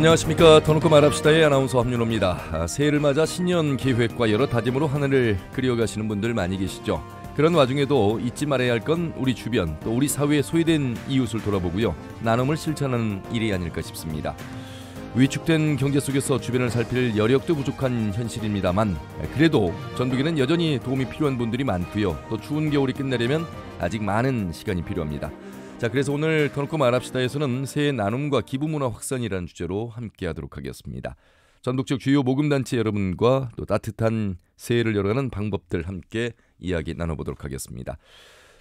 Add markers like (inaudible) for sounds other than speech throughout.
안녕하십니까 더놓고 말합시다의 아나운서 함윤호입니다. 아, 새해를 맞아 신년 계획과 여러 다짐으로 하늘을 그리워가시는 분들 많이 계시죠. 그런 와중에도 잊지 말아야 할 건 우리 주변 또 우리 사회에 소외된 이웃을 돌아보고요 나눔을 실천하는 일이 아닐까 싶습니다. 위축된 경제 속에서 주변을 살필 여력도 부족한 현실입니다만 그래도 전북에는 여전히 도움이 필요한 분들이 많고요 또 추운 겨울이 끝나려면 아직 많은 시간이 필요합니다. 자 그래서 오늘 터놓고 말합시다에서는 새해 나눔과 기부 문화 확산이라는 주제로 함께하도록 하겠습니다. 전국 적 주요 모금단체 여러분과 또 따뜻한 새해를 열어가는 방법들 함께 이야기 나눠보도록 하겠습니다.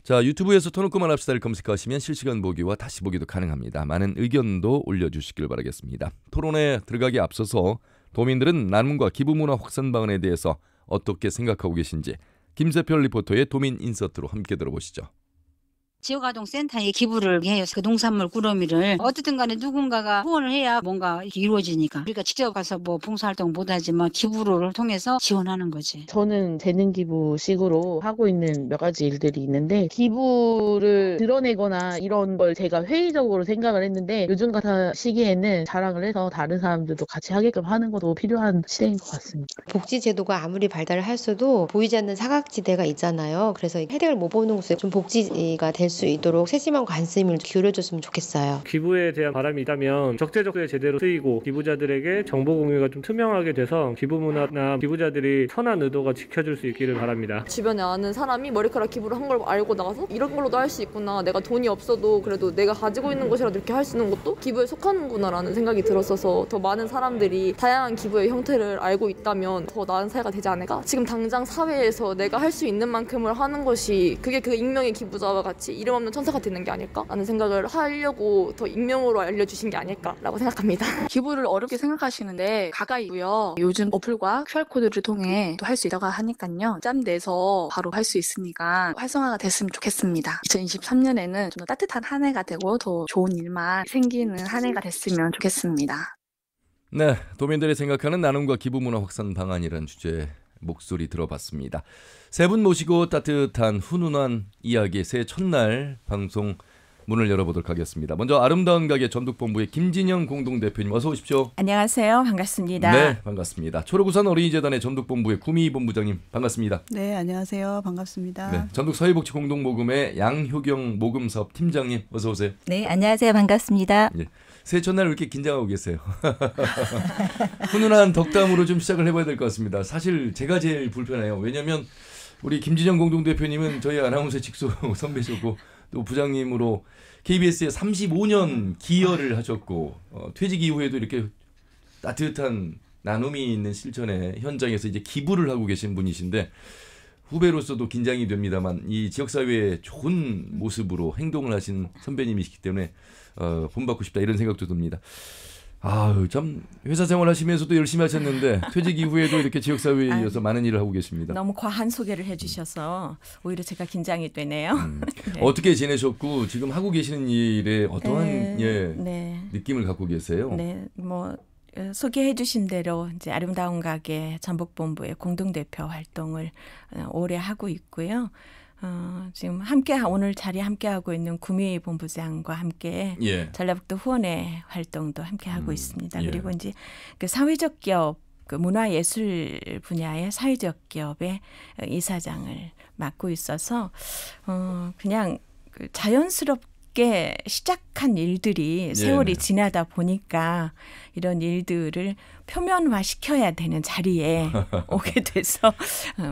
자 유튜브에서 터놓고 말합시다를 검색하시면 실시간 보기와 다시 보기도 가능합니다. 많은 의견도 올려주시길 바라겠습니다. 토론에 들어가기 앞서서 도민들은 나눔과 기부 문화 확산 방안에 대해서 어떻게 생각하고 계신지 김세표 리포터의 도민 인서트로 함께 들어보시죠. 지역아동센터에 기부를 해요. 그 농산물 꾸러미를 어쨌든 간에 누군가가 후원을 해야 뭔가 이루어지니까 우리가 그러니까 직접 가서 뭐 봉사활동 못하지만 기부를 통해서 지원하는 거지. 저는 재능 기부식으로 하고 있는 몇 가지 일들이 있는데 기부를 드러내거나 이런 걸 제가 회의적으로 생각을 했는데 요즘 같은 시기에는 자랑을 해서 다른 사람들도 같이 하게끔 하는 것도 필요한 시대인 것 같습니다. 복지 제도가 아무리 발달을 할수도 보이지 않는 사각지대가 있잖아요. 그래서 혜택을 못 보는 곳에 좀 복지가 될 될수 있도록 세심한 관심을 기울여줬으면 좋겠어요. 기부에 대한 바람이 있다면 적재적소에 제대로 쓰이고 기부자들에게 정보 공유가 좀 투명하게 돼서 기부 문화나 기부자들이 선한 의도가 지켜질 수 있기를 바랍니다. 주변에 아는 사람이 머리카락 기부를 한 걸 알고 나가서 이런 걸로도 할 수 있구나. 내가 돈이 없어도 그래도 내가 가지고 있는 것이라도 이렇게 할 수 있는 것도 기부에 속하는구나라는 생각이 들었어서 더 많은 사람들이 다양한 기부의 형태를 알고 있다면 더 나은 사회가 되지 않을까? 지금 당장 사회에서 내가 할 수 있는 만큼을 하는 것이 그게 그 익명의 기부자와 같이 이름 없는 천사가 되는 게 아닐까라는 생각을 하려고 더 익명으로 알려주신 게 아닐까라고 생각합니다. (laughs) 기부를 어렵게 생각하시는데 가까이고요. 요즘 어플과 QR코드를 통해 또 할 수 있다고 하니까요. 짬 내서 바로 할 수 있으니까 활성화가 됐으면 좋겠습니다. 2023년에는 좀더 따뜻한 한 해가 되고 더 좋은 일만 생기는 한 해가 됐으면 좋겠습니다. 네, 도민들이 생각하는 나눔과 기부 문화 확산 방안이라는 주제 목소리 들어봤습니다. 세분 모시고 따뜻한 훈훈한 이야기 새 첫날 방송 문을 열어보도록 하겠습니다. 먼저 아름다운 가게 전북본부의 김진영 공동대표님 어서 오십시오. 안녕하세요. 반갑습니다. 네, 반갑습니다. 초록우산 어린이재단의 전북본부의 구미 본부장님 반갑습니다. 네, 안녕하세요. 반갑습니다. 네, 전북 사회복지 공동모금의 양효경 모금사업 팀장님 어서 오세요. 네, 안녕하세요. 반갑습니다. 네. 예, 새 첫날 왜 이렇게 긴장하고 계세요? (laughs) 훈훈한 덕담으로 좀 시작을 해봐야 될 것 같습니다. 사실 제가 제일 불편해요. 왜냐하면 우리 김진영 공동대표님은 저희 아나운서 직속 (laughs) 선배셨고또 부장님으로 KBS에 35년 기여를 하셨고 어, 퇴직 이후에도 이렇게 따뜻한 나눔이 있는 실천에 현장에서 이제 기부를 하고 계신 분이신데 후배로서도 긴장이 됩니다만 이지역사회에 좋은 모습으로 행동을 하신 선배님이시기 때문에 어, 본받고 싶다 이런 생각도 듭니다. 아유 참 회사 생활하시면서도 열심히 하셨는데 (laughs) 퇴직 이후에도 이렇게 지역사회에 이어서 많은 일을 하고 계십니다. 너무 과한 소개를 해주셔서 오히려 제가 긴장이 되네요. 음. (laughs) 네. 어떻게 지내셨고 지금 하고 계시는 일에 어떠한 에, 네. 예, 네. 느낌을 갖고 계세요? 네, 뭐 어, 소개해 주신 대로 이제 아름다운 가게 전북본부의 공동대표 활동을 어, 오래 하고 있고요. 어, 지금 함께 오늘 자리 함께 하고 있는 구미 본부장과 함께 예. 전라북도 후원회 활동도 함께 하고 음, 있습니다. 예. 그리고 예. 이제 그 사회적 기업 그 문화예술 분야의 사회적 기업의 이사장을 맡고 있어서 어, 그냥 그 자연스럽게 늦게 시작한 일들이 예, 세월이 예. 지나다 보니까 이런 일들을 표면화 시켜야 되는 자리에 (laughs) 오게 돼서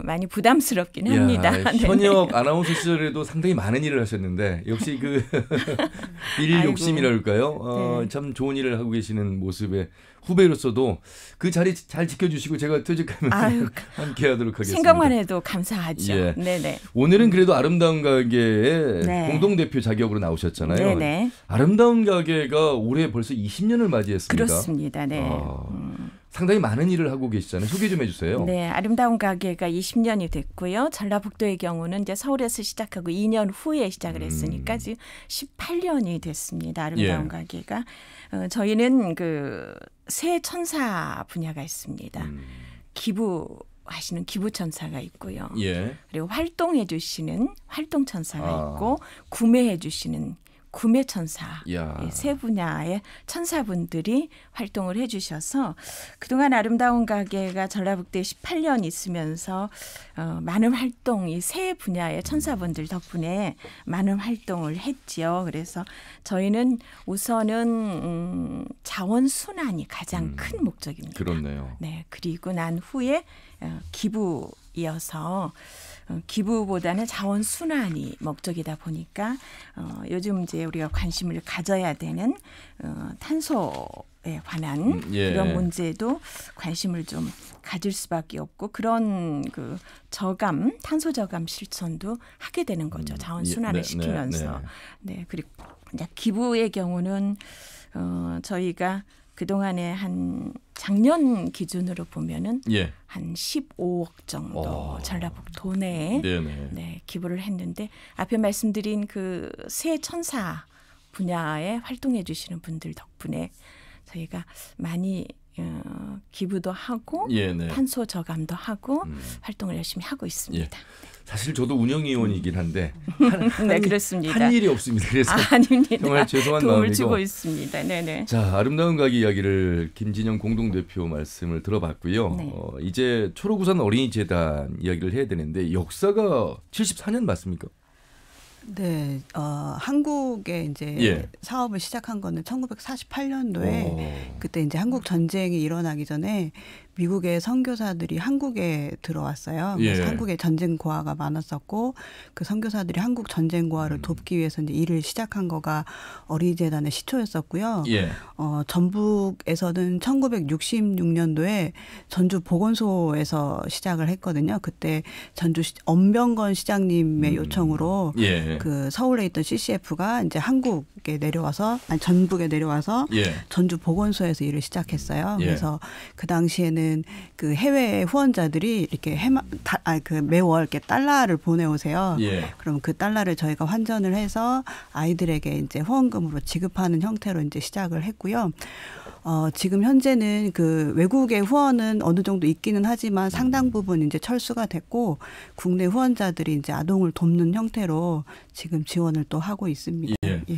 많이 부담스럽긴 야, 합니다. (laughs) 네. 현역 아나운서 시절에도 상당히 많은 일을 하셨는데 역시 그일 (laughs) 욕심이랄까요? 어, 네. 참 좋은 일을 하고 계시는 모습에 후배로서도 그 자리 잘 지켜주시고 제가 퇴직하면 아유, (laughs) 함께하도록 하겠습니다. 생각만 해도 감사하죠. 예. 네네. 오늘은 그래도 아름다운 가게의 네. 공동 대표 자격으로 나오셨잖아요. 네네. 아름다운 가게가 올해 벌써 20년을 맞이했습니다. 그렇습니다. 네. 아. 음. 상당히 많은 일을 하고 계시잖아요. 소개 좀 해주세요. 네, 아름다운 가게가 20년이 됐고요. 전라북도의 경우는 이제 서울에서 시작하고 2년 후에 시작을 음. 했으니까 음. 지금 18년이 됐습니다. 아름다운 예. 가게가 어, 저희는 그새 천사 분야가 있습니다. 음. 기부 하시는 기부천사가 있고요. 예. 그리고 활동해 주시는 활동천사가 아. 있고 구매해 주시는 구매 천사 예, 세 분야의 천사분들이 활동을 해주셔서 그동안 아름다운 가게가 전라북도에 18년 있으면서 어, 많은 활동 이 세 분야의 천사분들 덕분에 많은 활동을 했지요. 그래서 저희는 우선은 음, 자원 순환이 가장 음, 큰 목적입니다. 그렇네요. 네 그리고 난 후에 어, 기부 이어서 어, 기부보다는 자원 순환이 목적이다 보니까 어, 요즘 이제 우리가 관심을 가져야 되는 어, 탄소 에 관한 음, 예. 그런 문제도 관심을 좀 가질 수밖에 없고 그런 그 저감 탄소 저감 실천도 하게 되는 거죠 음, 자원 예, 순환을 예. 네, 시키면서 네, 네. 네 그리고 기부의 경우는 어 저희가 그동안에 한 작년 기준으로 보면은 예. 한 15억 정도 전라북도 내에 네 기부를 했는데 앞에 말씀드린 그 새 천사 분야에 활동해 주시는 분들 덕분에 저희가 많이 어, 기부도 하고 예, 네. 탄소 저감도 하고 음. 활동을 열심히 하고 있습니다. 예. 네. 사실 저도 운영위원이긴 한데 (laughs) 네, 한, 한 그렇습니다. 한 일이 없습니다. 그래서 아, 닙니다 정말 죄송한 도움을 마음이고 주고 있습니다. 네네. 네. 자 아름다운 가기 이야기를 김진영 공동 대표 말씀을 들어봤고요. 네. 어, 이제 초록우산 어린이 재단 이야기를 해야 되는데 역사가 74년 맞습니까? 네, 어, 한국에 이제 예. 사업을 시작한 거는 1948년도에 오. 그때 이제 한국 전쟁이 일어나기 전에 미국의 선교사들이 한국에 들어왔어요. 그래서 예. 한국에 전쟁 고아가 많았었고 그 선교사들이 한국 전쟁 고아를 음. 돕기 위해서 이제 일을 시작한 거가 어린이재단의 시초였었고요. 예. 어, 전북에서는 1966년도에 전주 보건소에서 시작을 했거든요. 그때 전주 엄병건 시장님의 음. 요청으로 예. 그 서울에 있던 CCF가 이제 한국에 내려와서 아니 전북에 내려와서 예. 전주 보건소에서 일을 시작했어요. 예. 그래서 그 당시에는 많은 그 해외 후원자들이 이렇게 해마 아그 매월 이렇게 달러를 보내오세요. 예. 그럼 그 달러를 저희가 환전을 해서 아이들에게 이제 후원금으로 지급하는 형태로 이제 시작을 했고요. 어, 지금 현재는 그 외국의 후원은 어느 정도 있기는 하지만 상당 부분 이제 철수가 됐고 국내 후원자들이 이제 아동을 돕는 형태로 지금 지원을 또 하고 있습니다. 예. 예.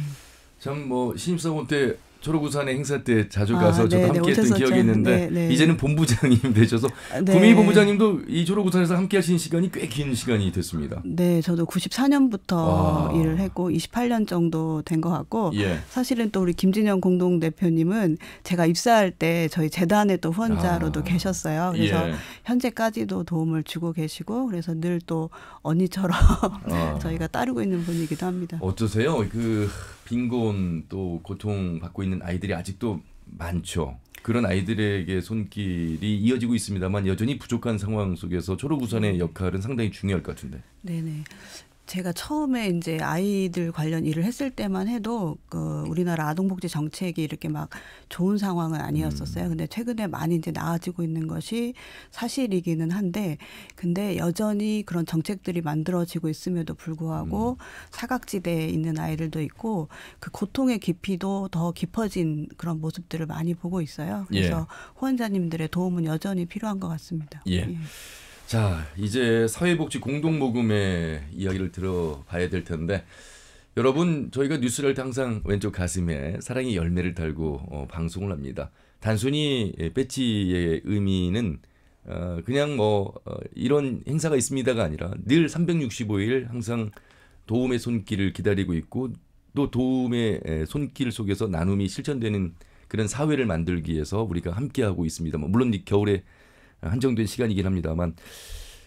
참뭐 신입사원 때 졸업우산의 행사 때 자주 아, 가서 아, 저도 네네, 네, 함께 했던 기억이 있는데 네네. 네. 이제는 본부장님 되셔서 아, 네. 구미 본부장님도 이 졸업우산에서 함께 하신 시간이 꽤 긴 시간이 됐습니다. 네, 저도 94년부터 와. 일을 했고 28년 정도 된 것 같고 예. 사실은 또 우리 김진영 공동 대표님은 제가 입사할 때 저희 재단의 또 후원자로도 아. 계셨어요. 예. 그래서 예. 현재까지도 도움을 주고 계시고 그래서 늘 또 언니처럼 아. (laughs) 저희가 따르고 있는 분이기도 합니다. 어떠세요? 그 빈곤 또 고통 받고 있는 있는 아이들이 아직도 많죠. 그런 아이들에게 손길이 이어지고 있습니다만 여전히 부족한 상황 속에서 초록우산의 역할은 상당히 중요할 것 같은데. 네네. 제가 처음에 이제 아이들 관련 일을 했을 때만 해도 그 우리나라 아동복지 정책이 이렇게 막 좋은 상황은 아니었었어요. 음. 근데 최근에 많이 이제 나아지고 있는 것이 사실이기는 한데 근데 여전히 그런 정책들이 만들어지고 있음에도 불구하고 음. 사각지대에 있는 아이들도 있고 그 고통의 깊이도 더 깊어진 그런 모습들을 많이 보고 있어요. 그래서 예. 후원자님들의 도움은 여전히 필요한 것 같습니다. 예. 예. 자, 이제 사회복지 공동모금의 이야기를 들어봐야 될 텐데 여러분 저희가 뉴스를 항상 왼쪽 가슴에 사랑의 열매를 달고 어, 방송을 합니다. 단순히 예, 배치의 의미는 어, 그냥 뭐 어, 이런 행사가 있습니다가 아니라 늘 365일 항상 도움의 손길을 기다리고 있고 또 도움의 손길 속에서 나눔이 실천되는 그런 사회를 만들기 위해서 우리가 함께하고 있습니다. 뭐, 물론 겨울에 한정된 시간이긴 합니다만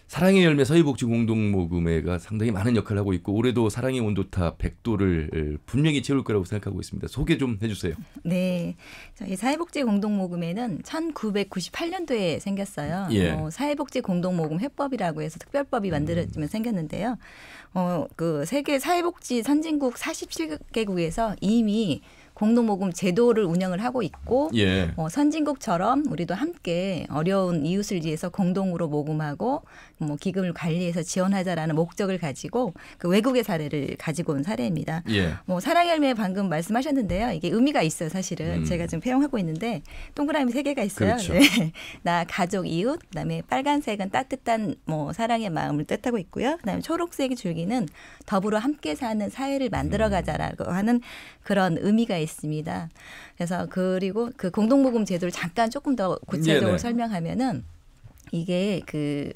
사랑의 열매 서해복지 공동모금회가 상당히 많은 역할을 하고 있고 올해도 사랑의 온도탑 100도를 분명히 채울 거라고 생각하고 있습니다. 소개 좀 해주세요. 네, 저희 사회복지 공동모금회는 1998년도에 생겼어요. 예. 어, 사회복지 공동모금 회법이라고 해서 특별법이 음. 만들어지면 생겼는데요. 어, 그 세계 사회복지 선진국 47개국에서 이미 공동모금 제도를 운영을 하고 있고 예. 어, 선진국처럼 우리도 함께 어려운 이웃을 위해서 공동으로 모금하고 뭐 기금을 관리해서 지원하자라는 목적을 가지고 그 외국의 사례를 가지고 온 사례입니다. 예. 뭐 사랑의 열매 방금 말씀하셨는데요. 이게 의미가 있어요, 사실은. 음. 제가 지금 배영하고 있는데 동그라미 세 개가 있어요. 그렇죠. 네. (laughs) 나 가족 이웃, 그다음에 빨간색은 따뜻한 뭐 사랑의 마음을 뜻하고 있고요. 그다음에 초록색이 줄기는 더불어 함께 사는 사회를 만들어 가자라고 하는 그런 의미가 있어요. 있습니다. 그래서 그리고 그 공동모금 제도를 잠깐 조금 더 구체적으로 네네. 예, 설명하면은 이게 그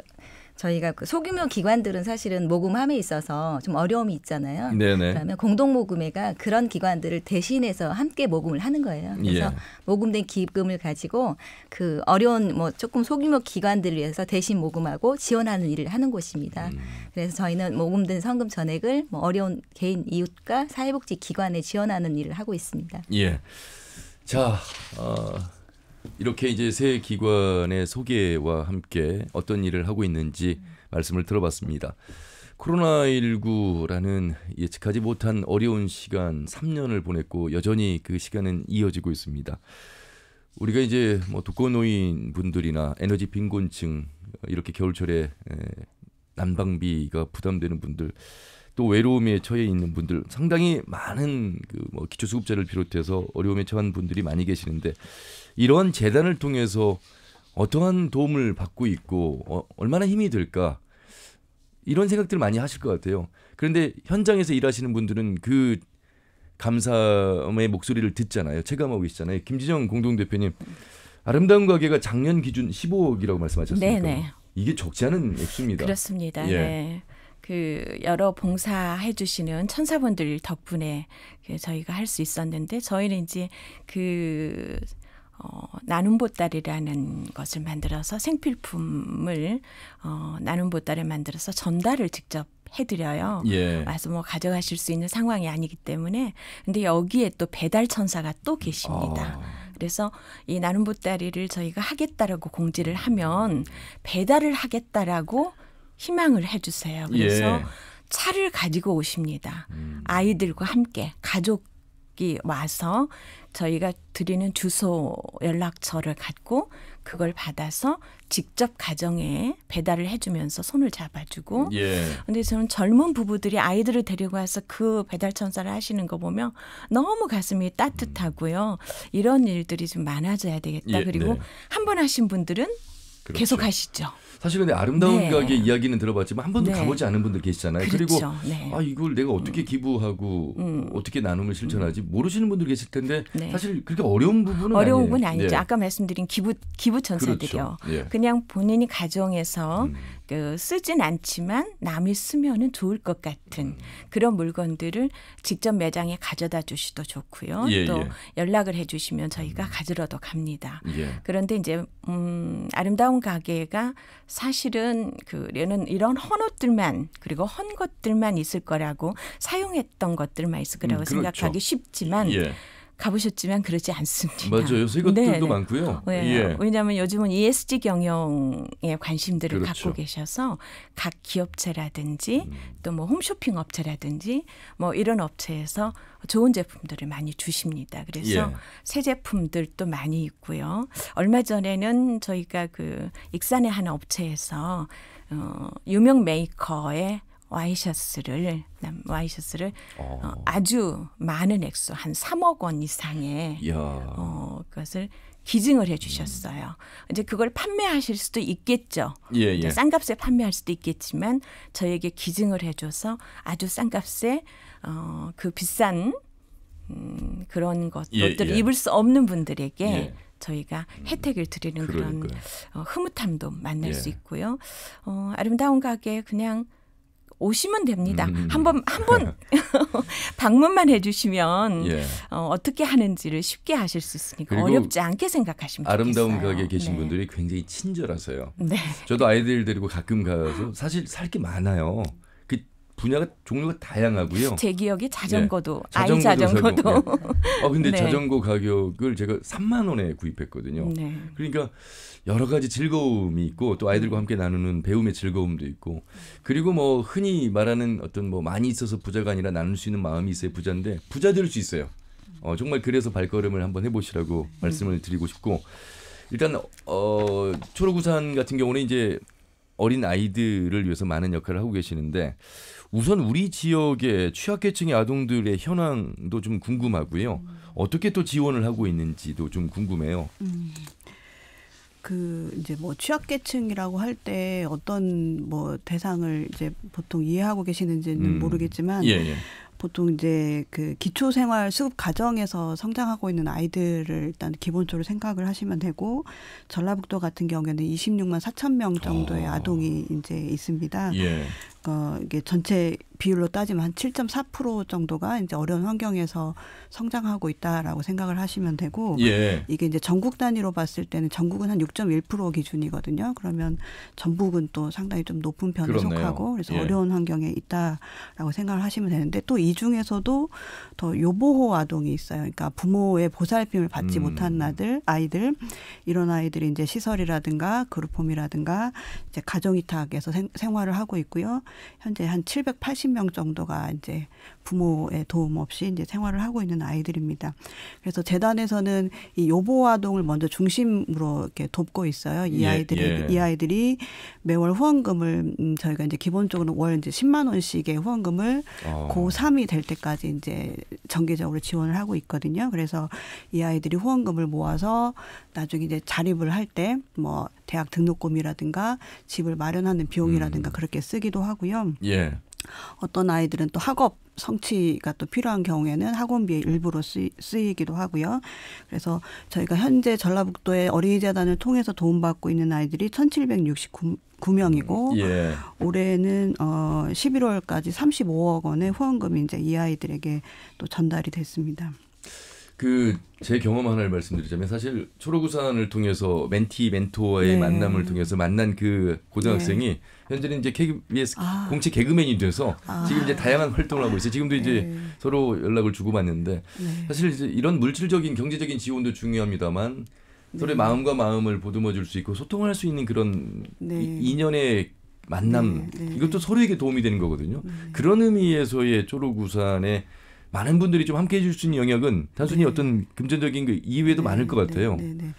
저희가 그 소규모 기관들은 사실은 모금함에 있어서 좀 어려움이 있잖아요. 네네. 그러면 공동 모금회가 그런 기관들을 대신해서 함께 모금을 하는 거예요. 그래서 예. 모금된 기금을 가지고 그 어려운 뭐 조금 소규모 기관들을 위해서 대신 모금하고 지원하는 일을 하는 곳입니다. 음. 그래서 저희는 모금된 성금 전액을 뭐 어려운 개인 이웃과 사회복지 기관에 지원하는 일을 하고 있습니다. 예. 자, 어. 이렇게 이제 새 기관의 소개와 함께 어떤 일을 하고 있는지 말씀을 들어봤습니다. 코로나19라는 예측하지 못한 어려운 시간 3년을 보냈고 여전히 그 시간은 이어지고 있습니다. 우리가 이제 뭐 독거노인 분들이나 에너지 빈곤층 이렇게 겨울철에 난방비가 부담되는 분들 또 외로움에 처해 있는 분들 상당히 많은 그뭐 기초수급자를 비롯해서 어려움에 처한 분들이 많이 계시는데 이러한 재단을 통해서 어떠한 도움을 받고 있고 어, 얼마나 힘이 될까 이런 생각들을 많이 하실 것 같아요. 그런데 현장에서 일하시는 분들은 그 감사의 목소리를 듣잖아요. 체감하고 계시잖아요. 김지영 공동대표님 아름다운 가게가 작년 기준 15억이라고 말씀하셨습니까? 네네. 이게 적지 않은 액수입니다. 그렇습니다. 예. 네. 그 여러 봉사해 주시는 천사분들 덕분에 그 저희가 할 수 있었는데 저희는 이제 그 어, 나눔 보따리라는 것을 만들어서 생필품을 어, 나눔 보따리 만들어서 전달을 직접 해드려요. 예. 와서 뭐 가져가실 수 있는 상황이 아니기 때문에 근데 여기에 또 배달 천사가 또 계십니다. 아. 그래서 이 나눔 보따리를 저희가 하겠다라고 공지를 하면 배달을 하겠다라고 희망을 해주세요. 그래서 예. 차를 가지고 오십니다. 음. 아이들과 함께 가족이 와서 저희가 드리는 주소 연락처를 갖고 그걸 받아서 직접 가정에 배달을 해주면서 손을 잡아주고. 예. 근데 저는 젊은 부부들이 아이들을 데리고 와서 그 배달 천사를 하시는 거 보면 너무 가슴이 따뜻하고요. 이런 일들이 좀 많아져야 되겠다. 예, 그리고 네. 한번 하신 분들은 그렇죠. 계속 하시죠. 사실 근데 아름다운 네. 가게 이야기는 들어봤지만 한 번도 네. 가보지 않은 분들 계시잖아요. 그렇죠. 그리고아 네. 이걸 내가 어떻게 음. 기부하고 음. 어떻게 나눔을 실천하지 음. 모르시는 분들 계실 텐데 네. 사실 그렇게 어려운 부분은 어려운 부분 아니죠. 네. 아까 말씀드린 기부 기부 천사들이요. 그렇죠. 예. 그냥 본인이 가정에서 음. 그 쓰진 않지만 남이 쓰면은 좋을 것 같은 그런 물건들을 직접 매장에 가져다 주시도 좋고요. 예, 또 예. 연락을 해주시면 저희가 가지러도 갑니다. 예. 그런데 이제 음, 아름다운 가게가 사실은 그는 이런 헌 옷들만 그리고 헌 것들만 있을 거라고 사용했던 것들만 있을 거라고 음, 그렇죠. 생각하기 쉽지만. 예. 가보셨지만 그러지 않습니다. 맞아요. 요새 이것들도 네네. 네. 많고요. 네. 예. 왜냐하면 요즘은 ESG 경영에 관심들을 그렇죠. 갖고 계셔서 각 기업체라든지 음. 또뭐 홈쇼핑 업체라든지 뭐 이런 업체에서 좋은 제품들을 많이 주십니다. 그래서 예. 새 제품들도 많이 있고요. 얼마 전에는 저희가 그 익산의 한 업체에서 어, 유명 메이커의 와이셔츠를 와이셔츠를 어. 어, 아주 많은 액수 한 3억 원 이상의 어, 그것을 기증을 해주셨어요. 음. 이제 그걸 판매하실 수도 있겠죠. 예, 예. 싼 값에 판매할 수도 있겠지만 저에게 기증을 해줘서 아주 싼 값에 어, 그 비싼 음, 그런 것들을 예, 예, 입을 수 없는 분들에게 예. 저희가 음. 혜택을 드리는 음, 그런 어, 흐뭇함도 만날 예. 수 있고요. 어, 아름다운 가게 그냥 오시면 됩니다. 음. 음. 한번 한번 (laughs) 방문만 해주시면 예. 어, 떻게 하는지를 쉽게 하실 수 있으니까 어렵지 않게 생각하시면 아름다운 좋겠어요. 가게에 계신 네. 분들이 굉장히 친절하세요. 네. 저도 아이들 데리고 가끔 가서 사실 살 게 많아요. 분야가 종류가 다양하고요. 제기억에 네. 자전거도, 네. 아이 자전거도. 자전거도. 네. 아 근데 (laughs) 네. 자전거 가격을 제가 3만 원에 구입했거든요. 네. 그러니까 여러 가지 즐거움이 있고 또 아이들과 음. 함께 나누는 배움의 즐거움도 있고 그리고 뭐 흔히 말하는 어떤 뭐 많이 있어서 부자가 아니라 나눌 수 있는 마음이 있어야 부자인데 부자 될 수 있어요. 어 정말 그래서 발걸음을 한번 해보시라고 음. 말씀을 드리고 싶고 일단 어 초록우산 같은 경우는 이제 어린 아이들을 위해서 많은 역할을 하고 계시는데 우선 우리 지역의 취약계층의 아동들의 현황도 좀 궁금하고요. 음. 어떻게 또 지원을 하고 있는지도 좀 궁금해요. 음. 그 이제 뭐 취약계층이라고 할 때 어떤 뭐 대상을 이제 보통 이해하고 계시는지는 음. 모르겠지만 예, 예. 보통 이제 그 기초생활 수급 가정에서 성장하고 있는 아이들을 일단 기본적으로 생각을 하시면 되고 전라북도 같은 경우에는 26만 4천 명 정도의 오. 어. 아동이 이제 있습니다. 예. 어, 이게 전체 비율로 따지면 한 7.4% 정도가 이제 어려운 환경에서 성장하고 있다라고 생각을 하시면 되고 예. 이게 이제 전국 단위로 봤을 때는 전국은 한 6.1% 기준이거든요. 그러면 전북은 또 상당히 좀 높은 편에 그렇네요. 속하고 그래서 예. 어려운 환경에 있다라고 생각을 하시면 되는데 또 이 중에서도 더 요보호 아동이 있어요. 그러니까 부모의 보살핌을 받지 음. 못한 아들, 아이들 이런 아이들이 이제 시설이라든가 그룹홈이라든가 이제 가정 이탁에서 생, 생활을 하고 있고요. 현재 한 780명 정도가 이제 부모의 도움 없이 이제 생활을 하고 있는 아이들입니다. 그래서 재단에서는 이 요보 아동을 먼저 중심으로 이렇게 돕고 있어요. 이 예, 아이들이 예. 이 아이들이 매월 후원금을 음, 저희가 이제 기본적으로 월 이제 10만 원씩의 후원금을 어. 아. 고3이 될 때까지 이제 정기적으로 지원을 하고 있거든요. 그래서 이 아이들이 후원금을 모아서 나중에 이제 자립을 할 때 뭐 대학 등록금이라든가 집을 마련하는 비용이라든가 음. 그렇게 쓰기도 하고요. 예. 어떤 아이들은 또 학업 성취가 또 필요한 경우에는 학원비의 일부로 쓰이, 기도 하고요. 그래서 저희가 현재 전라북도의 어린이재단을 통해서 도움받고 있는 아이들이 1,769 9명이고 음, 예. 올해는 어 11월까지 35억 원의 후원금이 이제 이 아이들에게 또 전달이 됐습니다. 그제 경험 하나를 말씀드리자면 사실 초록우산을 통해서 멘티 멘토와의 네. 만남을 통해서 만난 그 고등학생이 네. 현재는 이제 KBS 아. 공채 개그맨이 돼서 아. 지금 이제 다양한 활동을 하고 있어요. 지금도 이제 네. 서로 연락을 주고받는데 네. 사실 이제 이런 물질적인 경제적인 지원도 중요합니다만 서로의 네. 마음과 마음을 보듬어 줄 수 있고 소통할 수 있는 그런 네. 인연의 만남 이것도 서로에게 도움이 되는 거거든요. 그런 의미에서의 초록우산의 많은 분들이 좀 함께해 줄수 있는 영역은 단순히 네. 어떤 금전적인 그 이외에도 네. 많을 것 네. 같아요. 네. 네.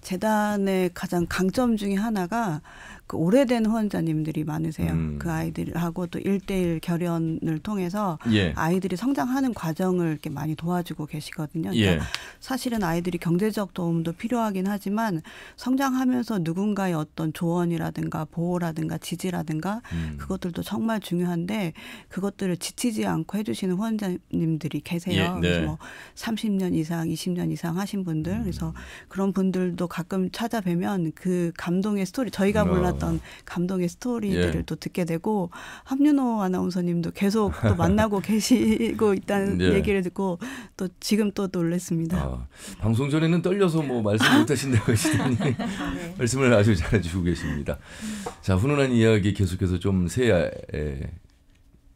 재단의 가장 강점 중의 하나가 그 오래된 후원자님들이 많으세요. 음. 그 아이들하고 또 1대1 결연을 통해서 예. 아이들이 성장하는 과정을 이렇게 많이 도와주고 계시거든요. 예. 그러니까 예. 사실은 아이들이 경제적 도움도 필요하긴 하지만 성장하면서 누군가의 어떤 조언이라든가 보호라든가 지지라든가 음. 그것들도 정말 중요한데 그것들을 지치지 않고 해주시는 후원자님들이 계세요. 예. 네. 그래서 뭐 30년 이상, 20년 이상 하신 분들 음. 그래서 그런 분들도 가끔 찾아뵈면 그 감동의 스토리 저희가 어. 몰라 어떤 감동의 스토리들을 예. 또 듣게 되고 합윤호 아나운서님도 계속 또 만나고 (laughs) 계시고 있다는 예. 얘기를 듣고 또 지금 또 놀랐습니다. 아, 방송 전에는 떨려서 뭐 말씀 못 하신다고 하시더니 (laughs) 네. 말씀을 아주 잘해 주고 계십니다. 자, 훈훈한 이야기 계속해서 좀 새해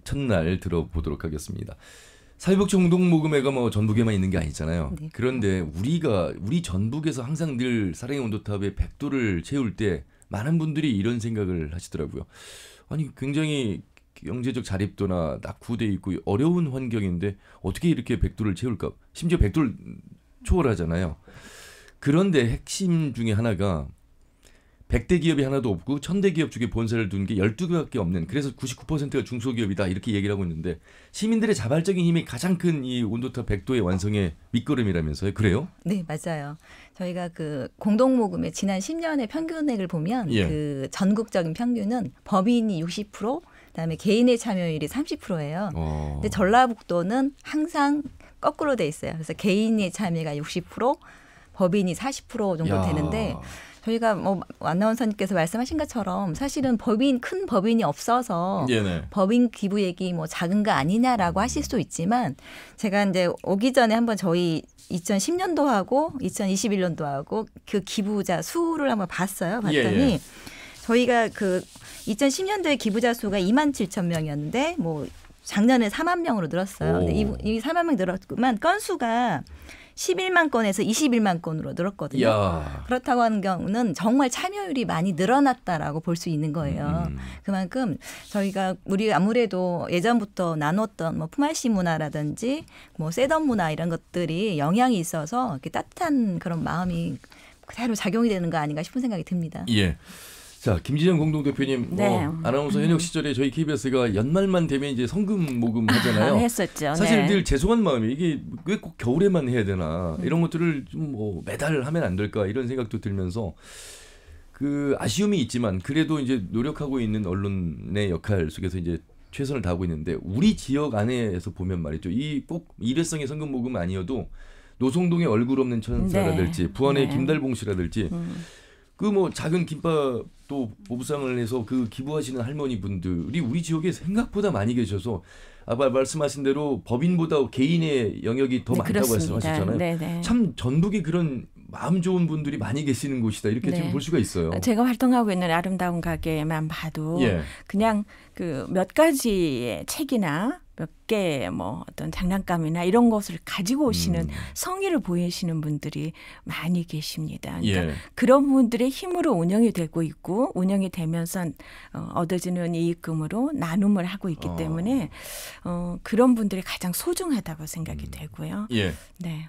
첫날 들어보도록 하겠습니다. 사회복 정동 모금회가 뭐 전북에만 있는 게 아니잖아요. 네. 그런데 우리가 우리 전북에서 항상 늘 사랑의 온도탑의 1도를 채울 때 많은 분들이 이런 생각을 하시더라고요. 아니 굉장히 경제적 자립도나 낙후돼 있고 어려운 환경인데 어떻게 이렇게 백두를 채울까? 심지어 백두를 초월하잖아요. 그런데 핵심 중에 하나가 100대 기업이 하나도 없고 1000대 기업 중에 본사를 둔 게 12개밖에 없는 그래서 99%가 중소기업이다 이렇게 얘기를 하고 있는데 시민들의 자발적인 힘이 가장 큰 이 온도탑 100도의 완성의 밑거름이라면서요. 그래요? 네, 맞아요. 저희가 그 공동 모금의 지난 10년의 평균액을 보면 예. 그 전국적인 평균은 법인이 60%, 그다음에 개인의 참여율이 30%예요. 어. 근데 전라북도는 항상 거꾸로 돼 있어요. 그래서 개인의 참여가 60%, 법인이 40% 정도 야. 되는데 저희가 뭐 아나운서님께서 말씀하신 것처럼 사실은 법인 큰 법인이 없어서 네네. 예, 법인 기부액이 뭐 작은 거 아니냐라고 하실 수 있지만 제가 이제 오기 전에 한번 저희 2010년도하고 2021년도하고 그 기부자 수를 한번 봤어요. 예, 봤더니 예예. 저희가 그 2010년도에 기부자 수가 2만 7천 명이었는데 뭐 작년에 4만 명으로 늘었어요. 근데 이, 이 4만 명 늘었지만 건수가 11만 건에서 21만 건으로 늘었거든요. 야. 그렇다고 하는 경우는 정말 참여율이 많이 늘어났다라고 볼 수 있는 거예요. 음, 음. 그만큼 저희가 우리 아무래도 예전부터 나눴던 뭐 품앗이 문화라든지 뭐 세던 문화 이런 것들이 영향이 있어서 이렇게 따뜻한 그런 마음이 그대로 작용이 되는 거 아닌가 싶은 생각이 듭니다. 예. 자, 김진영 공동대표님, 뭐, 네. 뭐 아나운서 현역 음. 시절에 저희 KBS가 연말만 되면 이제 성금 모금 아, 하잖아요. 했었죠. 사실 네. 늘 죄송한 마음이 이게 왜 꼭 겨울에만 해야 되나 음. 이런 것들을 좀 뭐 매달 하면 안 될까 이런 생각도 들면서 그 아쉬움이 있지만 그래도 이제 노력하고 있는 언론의 역할 속에서 이제 최선을 다하고 있는데 우리 지역 안에서 보면 말이죠. 이꼭 일회성의 성금 모금 아니어도 노송동의 얼굴 없는 천사라든지 네. 부안의 네. 김달봉 씨라든지. 음. 그뭐 작은 김밥도 보부상을 해서 그 기부하시는 할머니분들이 우리 지역에 생각보다 많이 계셔서 아까 말씀하신 대로 법인보다 개인의 영역이 더 네, 많다고 그렇습니다. 말씀하셨잖아요. 네네. 네. 참 전북이 그런 마음 좋은 분들이 많이 계시는 곳이다 이렇게 네. 지금 볼 수가 있어요. 제가 활동하고 있는 아름다운 가게만 봐도 예. 그냥 그 몇 가지의 책이나 몇 개의 뭐 어떤 장난감이나 이런 것을 가지고 오시는 음. 성의를 보이시는 분들이 많이 계십니다. 그러니까 예. 그런 분들의 힘으로 운영이 되고 있고 운영이 되면서 어, 얻어지는 이익금으로 나눔을 하고 있기 어. 때문에 어, 그런 분들이 가장 소중하다고 생각이 음. 되고요. 예. 네.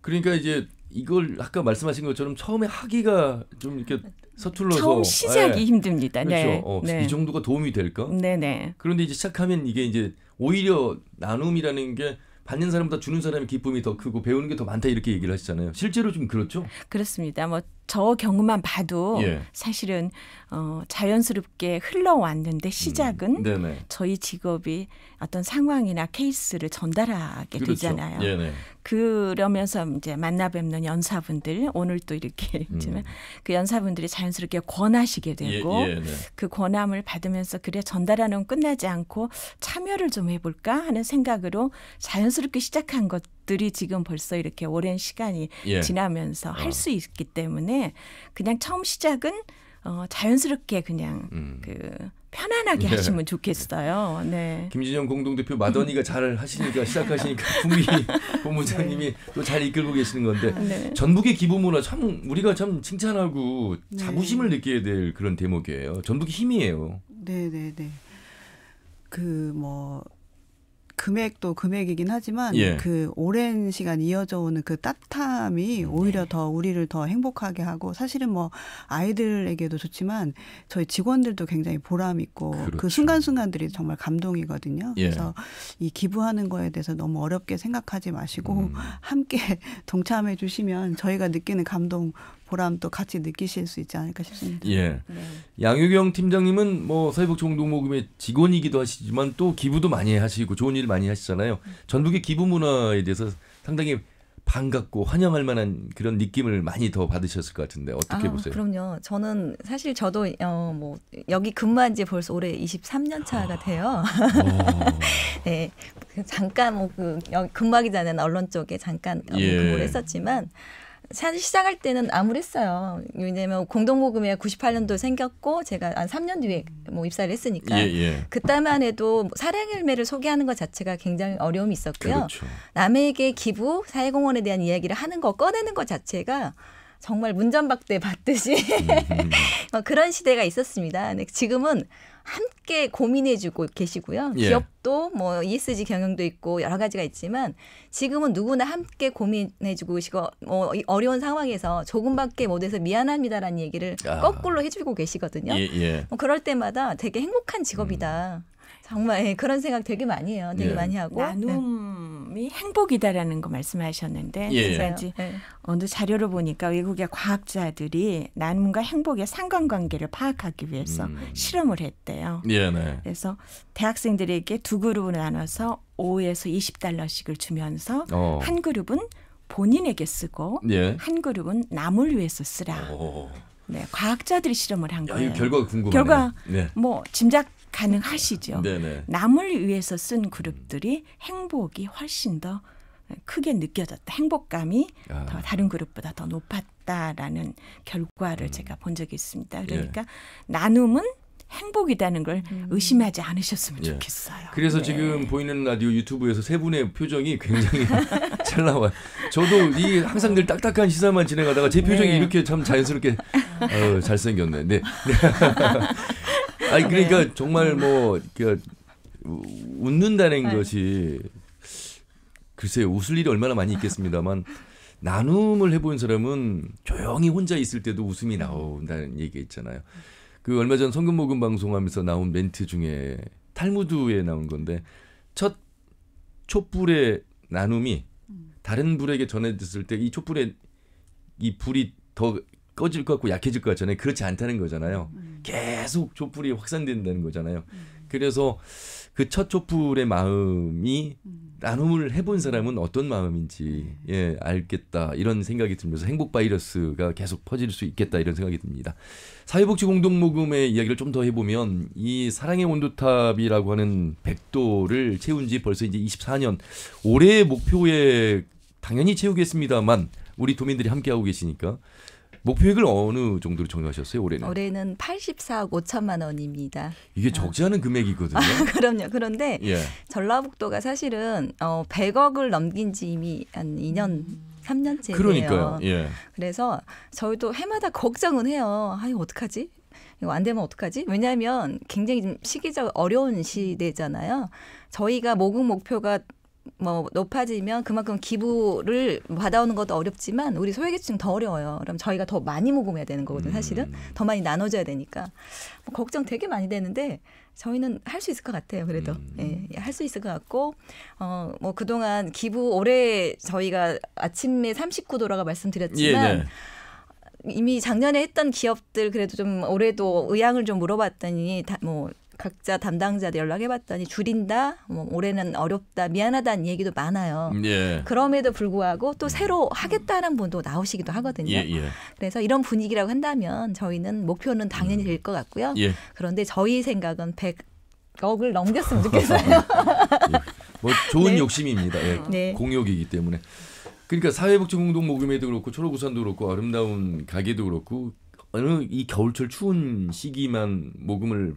그러니까 이제 이걸 아까 말씀하신 것처럼 처음에 하기가 좀 이렇게 네. 서툴러서 처음 시작이 예. 네. 힘듭니다. 그렇죠. 네. 어, 네. 이 정도가 도움이 될까? 네네. 네. 그런데 이제 시작하면 이게 이제 오히려 나눔이라는 게 받는 사람보다 주는 사람의 기쁨이 더 크고 배우는 게 더 많다 이렇게 얘기를 하시잖아요. 실제로 좀 그렇죠? 그렇습니다. 뭐저 경우만 봐도 예. 사실은 어, 자연스럽게 흘러왔는데 음, 시작은 음, 저희 직업이 어떤 상황이나 케이스를 전달하게 그렇죠. 되잖아요. 네네. 그러면서 이제 만나 뵙는 연사분들 오늘 또 이렇게 있지만 (laughs) 음. 그 연사분들이 자연스럽게 권하시게 되고 예, 예, 네. 그 권함을 받으면서 그래 전달하는 끝나지 않고 참여를 좀 해볼까 하는 생각으로 자연스럽게 시작한 것. 것들이 지금 벌써 이렇게 오랜 시간이 예. 지나면서 할수 어. 있기 때문에 그냥 처음 시작은 어, 자연스럽게 그냥 음. 그 편안하게 네. 하시면 좋겠어요. 네. 김진영 공동대표 마더니가 잘 하시니까 시작하시니까 국미 (laughs) 본부장님이 네. 또잘 이끌고 계시는 건데 네. 전북의 기부문화 참 우리가 참 칭찬하고 네. 자부심을 느껴야 될 그런 대목이에요. 전북의 힘이에요. 네, 네, 네. 그뭐 금액도 금액이긴 하지만 예. 그 오랜 시간 이어져 오는 그 따뜻함이 음, 오히려 네. 더 우리를 더 행복하게 하고 사실은 뭐 아이들에게도 좋지만 저희 직원들도 굉장히 보람 있고 그 그렇죠. 그 순간순간들이 정말 감동이거든요. 예. 그래서 이 기부하는 거에 대해서 너무 어렵게 생각하지 마시고 음. 함께 (laughs) 동참해 주시면 저희가 느끼는 감동 보람도 같이 느끼실 수 있지 않을까 싶습니다. 예. 네. 양유경 팀장님은 뭐사회복지동모금의 직원이기도 하시지만 또 기부도 많이 하시고 좋은 일 많이 하시잖아요. 전북의 기부 문화에 대해서 상당히 반갑고 환영할 만한 그런 느낌을 많이 더 받으셨을 것 같은데 어떻게 아, 보세요? 그럼요. 저는 사실 저도 어뭐 여기 근무한 지 벌써 올해 23년 차가 아. 돼요. 어. (laughs) 네. 잠깐 뭐그 근무하기 전에는 언론 쪽에 잠깐 어, 예. 근무를 했었지만 사실 시작할 때는 암울했어요. 왜냐면 공동모금회 98년도 생겼고 제가 한 3년 뒤에 뭐 입사를 했으니까 예, 예. 그때만 해도 사랑일매를 소개하는 것 자체가 굉장히 어려움이 있었고요. 그렇죠. 남에게 기부, 사회공헌에 대한 이야기를 하는 거 꺼내는 것 자체가 정말 문전박대 받듯이 음, 음. (laughs) 뭐 그런 시대가 있었습니다. 근데 지금은 함께 고민해주고 계시고요. 예. 기업도 뭐 ESG 경영도 있고 여러 가지가 있지만 지금은 누구나 함께 고민해주고 계시고 뭐 어려운 상황에서 조금밖에 못해서 미안합니다라는 얘기를 아. 거꾸로 해주고 계시거든요. 예, 예. 뭐 그럴 때마다 되게 행복한 직업이다. 음. 정말 (laughs) 그런 생각 되게 많이 해요. 되게 예. 많이 하고 나눔이 네. 행복이다라는 거 말씀하셨는데 예. 지 예. 어느 자료를 보니까 외국의 과학자들이 나눔과 행복의 상관관계를 파악하기 위해서 음. 실험을 했대요. 예, 네. 그래서 대학생들에게 두 그룹을 나눠서 5에서 20달러씩을 주면서 어. 한 그룹은 본인에게 쓰고 예. 한 그룹은 남을 위해서 쓰라. 오. 네, 과학자들이 실험을 한 거예요. 결과 궁금하네. 결과 네. 뭐 짐작 가능하시죠. 네네. 남을 위해서 쓴 그룹들이 행복이 훨씬 더 크게 느껴졌다. 행복감이 아. 더 다른 그룹보다 더 높았다라는 결과를 음. 제가 본 적이 있습니다. 예. 그러니까 예. 나눔은 행복이라는 걸 음. 의심하지 않으셨으면 네. 좋겠어요. 그래서 네. 지금 보이는 라디오 유튜브에서 세 분의 표정이 굉장히 (laughs) 잘나와 저도 이 항상 늘 딱딱한 시사만 진행하다가 제 표정이 네. 이렇게 참 자연스럽게 어, (laughs) 잘생겼네. 네. (laughs) 아니 그러니까 네. 정말 뭐 그러니까 웃는다는 아 것이 글쎄 웃을 일이 얼마나 많이 있겠습니다만 나눔을 해본 사람은 조용히 혼자 있을 때도 웃음이 나온다는 얘기 있잖아요. 그 얼마 전 성금모금 방송하면서 나온 멘트 중에 탈무드에 나온 건데 첫 촛불의 나눔이 다른 불에게 전해졌을 때 이 촛불의 이 불이 더 꺼질 것 같고 약해질 것 같잖아요. 그렇지 않다는 거잖아요. 음. 계속 촛불이 확산된다는 거잖아요. 음. 그래서 그 첫 촛불의 마음이 음. 나눔을 해본 사람은 어떤 마음인지 음. 예, 알겠다 이런 생각이 들면서 행복 바이러스가 계속 퍼질 수 있겠다 이런 생각이 듭니다. 사회복지 공동 모금의 이야기를 좀 더 해보면 이 사랑의 온도탑이라고 하는 백도를 채운 지 벌써 이제 24년 올해의 목표에 당연히 채우겠습니다만 우리 도민들이 함께하고 계시니까 목표액을 어느 정도로 정하셨어요 올해는? 올해는 84억 5천만 원입니다. 이게 아. 적지 않은 금액이거든요. 아, (laughs) 그럼요. 그런데 예. 전라북도가 사실은 어, 100억을 넘긴 지 이미 한 2년 3년째 그러니까요. 예. 그래서 저희도 해마다 걱정은 해요. 아이 어떡하지? 이거 안 되면 어떡하지? 왜냐하면 굉장히 시기적 어려운 시대잖아요. 저희가 모금 목표가 뭐 높아지면 그만큼 기부를 받아오는 것도 어렵지만 우리 소외계층 더 어려워요. 그럼 저희가 더 많이 모금해야 되는 거거든요. 음. 사실은 음. 더 많이 나눠줘야 되니까 뭐 걱정 되게 많이 되는데 저희는 할 수 있을 것 같아요. 그래도 음. 예, 예 할 수 있을 것 같고 어 뭐 그동안 기부 올해 저희가 아침에 39도라고 말씀드렸지만. 예, 네. 이미 작년에 했던 기업들 그래도 좀 올해도 의향을 좀 물어봤더니 다, 뭐 각자 담당자들 연락해봤더니 줄인다, 뭐 올해는 어렵다, 미안하다는 얘기도 많아요. 예. 그럼에도 불구하고 또 새로 하겠다는 분도 나오시기도 하거든요. 예, 예. 그래서 이런 분위기라고 한다면 저희는 목표는 당연히 음. 될것 같고요. 예. 그런데 저희 생각은 100억을 넘겼으면 좋겠어요. (laughs) 예. 뭐 좋은 네. 욕심입니다. 예. 네. 공욕이기 때문에. 그러니까 사회복지공동 모금회도 그렇고 초록우산도 그렇고 아름다운 가게도 그렇고 어느 이 겨울철 추운 시기만 모금을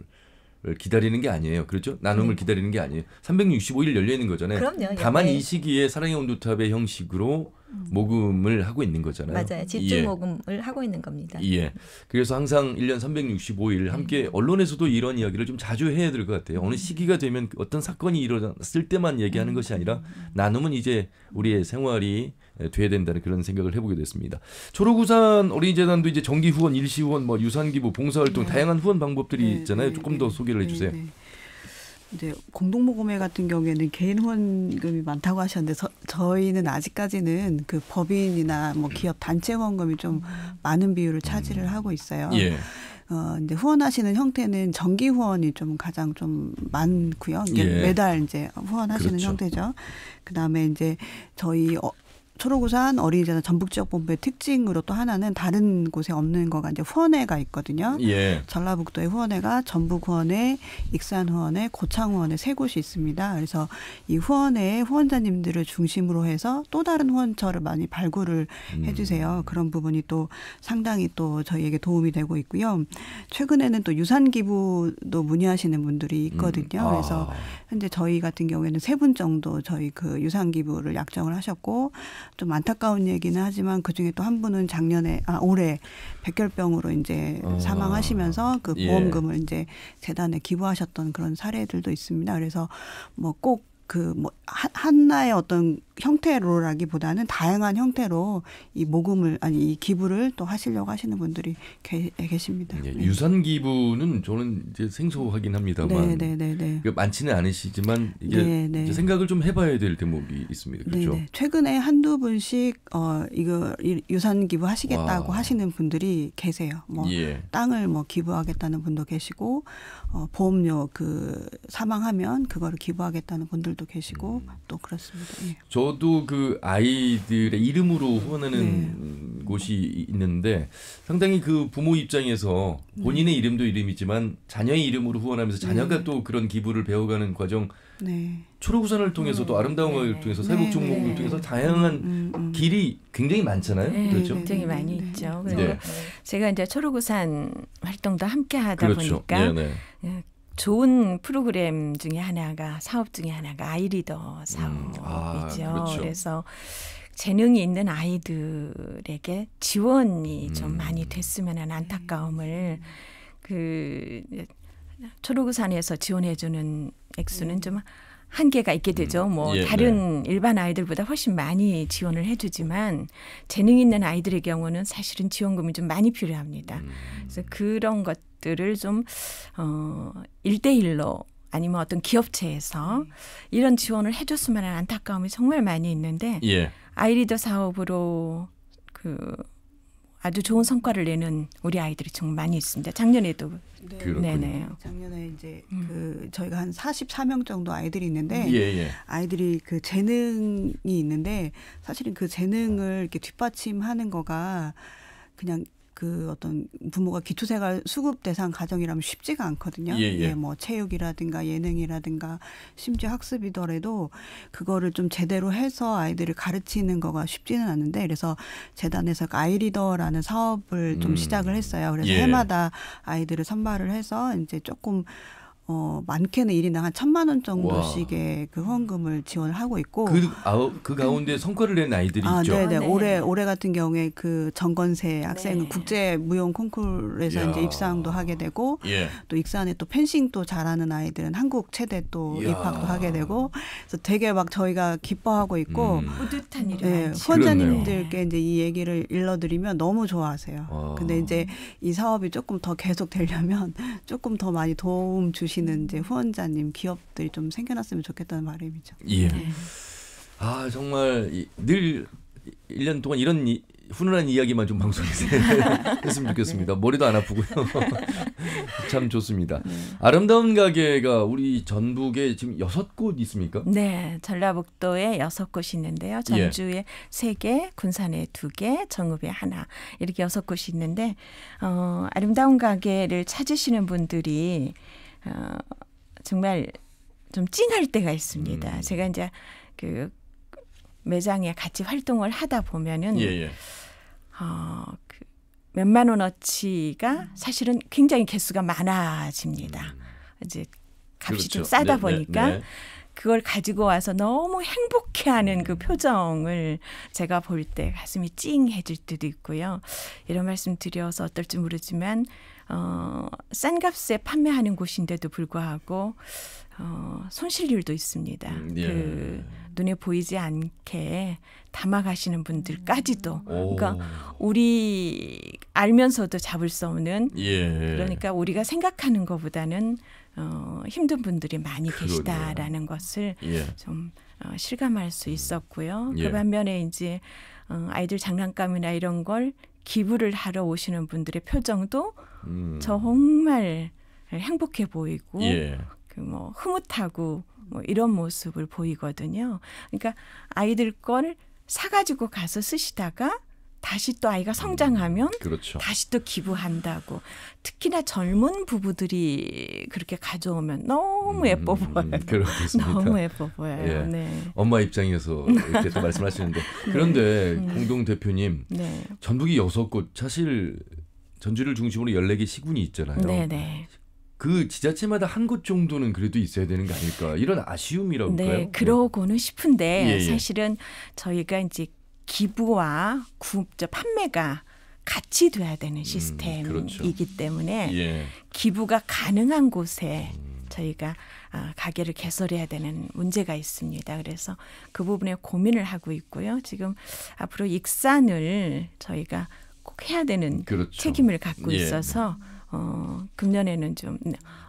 기다리는 게 아니에요. 그렇죠? 나눔을 네. 기다리는 게 아니에요. 365일 열려 있는 거잖아요. 그럼요. 다만 네. 이 시기에 사랑의 온도탑의 형식으로 음. 모금을 하고 있는 거잖아요. 맞아요. 집중 예. 모금을 하고 있는 겁니다. 예. 그래서 항상 1년 365일 함께 네. 언론에서도 이런 이야기를 좀 자주 해야 될 것 같아요. 어느 음. 시기가 되면 어떤 사건이 일어났을 때만 얘기하는 것이 아니라 나눔은 이제 우리의 생활이 예, 돼야 된다는 그런 생각을 해보게 됐습니다. 초록우산 어린이재단도 이제 정기 후원, 일시 후원, 뭐 유산기부, 봉사활동 네. 다양한 후원 방법들이 네, 있잖아요. 네, 조금 네, 더 네, 소개를 해주세요. 이제 공동모금회 같은 경우에는 개인 후원금이 많다고 하셨는데 서, 저희는 아직까지는 그 법인이나 뭐 음. 기업 단체 후원금이 좀 음. 많은 비율을 차지를 음. 하고 있어요. 예. 어, 이제 후원하시는 형태는 정기 후원이 좀 가장 좀 많고요. 예. 매달 이제 후원하시는 그렇죠. 형태죠. 그다음에 이제 저희 어, 초록우산 어린이재단 전북지역본부의 특징으로 또 하나는 다른 곳에 없는 거가 이제 후원회가 있거든요. 예. 전라북도의 후원회가 전북후원회, 익산후원회, 고창후원회 세 곳이 있습니다. 그래서 이 후원회의 후원자님들을 중심으로 해서 또 다른 후원처를 많이 발굴을 음. 해주세요. 그런 부분이 또 상당히 또 저희에게 도움이 되고 있고요. 최근에는 또 유산 기부도 문의하시는 분들이 음. 있거든요. 음. 아. 그래서 현재 저희 같은 경우에는 세 분 정도 저희 그 유산 기부를 약정을 하셨고 좀 안타까운 얘기는 하지만 그 중에 또 한 분은 작년에 아 올해 백혈병으로 이제 어. 사망하시면서 그 예. 보험금을 예. 이제 재단에 기부하셨던 그런 사례들도 있습니다. 그래서 뭐 꼭 그 뭐 한나의 어떤 형태로라기보다는 다양한 형태로 이 모금을 아니 이 기부를 또 하시려고 하시는 분들이 계, 예, 계십니다. 예, 네. 유산 기부는 저는 이제 생소하긴 합니다만 네, 네, 네, 네. 그러니까 많지는 않으시지만 이게 네, 생각을 좀 해봐야 될 대목이 있습니다. 그렇죠? 최근에 한두 분씩 어 이거 유산 기부 하시겠다고 와. 하시는 분들이 계세요. 뭐 예. 땅을 뭐 기부하겠다는 분도 계시고 어, 보험료 그 사망하면 그거를 기부하겠다는 분들도 계시고 음. 또 그렇습니다. 예. 저 저도 그 아이들의 이름으로 후원하는 네. 곳이 있는데 상당히 그 부모 입장에서 네. 본인의 이름도 이름이지만 자녀의 이름으로 후원하면서 자녀가 네. 또 그런 기부를 배워가는 과정 네. 초록우산을 통해서 또 음. 아름다운 걸 네. 통해서 사회복 종목을 통해서 다양한 음, 음, 음. 길이 굉장히 많잖아요. 네, 그렇죠. 굉장히 많이 있죠. 그래서 제가 이제 초록우산 활동도 함께 하다 그렇죠. 보니까 예, 좋은 프로그램 중에 하나가 사업 중에 하나가 아이리더 사업이죠. 음, 아, 그렇죠. 그래서 재능이 있는 아이들에게 지원이 음. 좀 많이 됐으면 하는 안타까움을 그 초록우산에서 지원해주는 액수는 네. 좀 한계가 있게 되죠. 음, 뭐 예, 다른 네. 일반 아이들보다 훨씬 많이 지원을 해주지만 재능 있는 아이들의 경우는 사실은 지원금이 좀 많이 필요합니다. 음. 그래서 그런 것들을 좀 어, 일대일로 아니면 어떤 기업체에서 음. 이런 지원을 해줬으면 하는 안타까움이 정말 많이 있는데 예. 아이리더 사업으로 그 아주 좋은 성과를 내는 우리 아이들이 정말 많이 있습니다. 작년에도 네. 네네. 네, 작년에 이제 음. 그 저희가 한 44명 정도 아이들이 있는데 예, 예. 아이들이 그 재능이 있는데 사실은 그 재능을 이렇게 뒷받침하는 거가 그냥 그 어떤 부모가 기초생활 수급 대상 가정이라면 쉽지가 않거든요. 예, 예. 예, 뭐 체육이라든가 예능이라든가 심지어 학습이더라도 그거를 좀 제대로 해서 아이들을 가르치는 거가 쉽지는 않은데 그래서 재단에서 아이리더라는 사업을 좀 음. 시작을 했어요. 그래서 예. 해마다 아이들을 선발을 해서 이제 조금 어, 많게는 일인당한 천만 원 정도씩의 와. 그헌금을 지원을 하고 있고 그, 아, 그, 그 가운데 성과를 낸 아이들이 아, 있죠. 네네. 아, 네. 올해 올해 같은 경우에 그 정건세 학생은 네. 국제 무용 콩쿨에서 야. 이제 입상도 하게 되고 예. 또 익산에 또 펜싱 또 잘하는 아이들은 한국 최대 또 야. 입학도 하게 되고 그래서 되게 막 저희가 기뻐하고 있고 음. 뿌듯한 일이 네, 많지. 후원자님들께 그 이제 이 얘기를 일러드리면 너무 좋아하세요. 와. 근데 아. 이제 이 사업이 조금 더 계속 되려면 (laughs) 조금 더 많이 도움 주시 지키는 이제 후원자님 기업들이 좀 생겨났으면 좋겠다는 바람이죠. 예. 네. 아 정말 늘 1년 동안 이런 이, 훈훈한 이야기만 좀 방송에서 (laughs) 했으면 좋겠습니다. 네. 머리도 안 아프고요. (laughs) 참 좋습니다. 네. 아름다운 가게가 우리 전북에 지금 여섯 곳 있습니까? 네, 전라북도에 여섯 곳이 있는데요. 예. 전주에 세 개, 군산에 두 개, 정읍에 하나 이렇게 여섯 곳이 있는데 어, 아름다운 가게를 찾으시는 분들이 어, 정말 좀 찡할 때가 있습니다. 음. 제가 이제 그 매장에 같이 활동을 하다 보면은 예, 예. 어, 그 몇만 원어치가 사실은 굉장히 개수가 많아집니다. 음. 이제 값이 그렇죠. 좀 싸다 네, 네 보니까 네, 네. 그걸 가지고 와서 너무 행복해하는 그 음. 표정을 제가 볼 때 가슴이 찡해질 때도 있고요. 이런 말씀 드려서 어떨지 모르지만 어, 싼 값에 판매하는 곳인데도 불구하고 어, 손실률도 있습니다. 음, 예. 그 눈에 보이지 않게 담아가시는 분들까지도 오. 그러니까 우리 알면서도 잡을 수 없는 예. 그러니까 우리가 생각하는 것보다는 어, 힘든 분들이 많이 그러네요. 계시다라는 것을 예. 좀 어, 실감할 수 음. 있었고요. 예. 그 반면에 이제 어, 아이들 장난감이나 이런 걸 기부를 하러 오시는 분들의 표정도 음. 정말 행복해 보이고 예. 그뭐 흐뭇하고 뭐 이런 모습을 보이거든요. 그러니까 아이들 걸 사가지고 가서 쓰시다가 다시 또 아이가 음, 성장하면 음, 그렇죠. 다시 또 기부한다고 특히나 젊은 부부들이 그렇게 가져오면 너무 음, 예뻐 보여요. 음, 너무 예뻐 보여요. 예. 네. 엄마 입장에서 이렇게 또 말씀하시는데 (laughs) 네. 그런데 네. 공동 대표님 네. 전북이 여섯 곳 사실 전주를 중심으로 14개 시군이 있잖아요. 네네. 네. 그 지자체마다 한 곳 정도는 그래도 있어야 되는 거 아닐까 이런 아쉬움이라고 네, 할까요? 네, 그러고는 싶은데 예, 예. 사실은 저희가 이제 기부와 구입 판매가 같이 돼야 되는 음, 시스템이기 음, 그렇죠. 때문에 예. 기부가 가능한 곳에 음. 저희가 아, 가게를 개설해야 되는 문제가 있습니다. 그래서 그 부분에 고민을 하고 있고요. 지금 앞으로 익산을 저희가 꼭 해야 되는 그렇죠. 책임을 갖고 예. 있어서 어, 금년에는 좀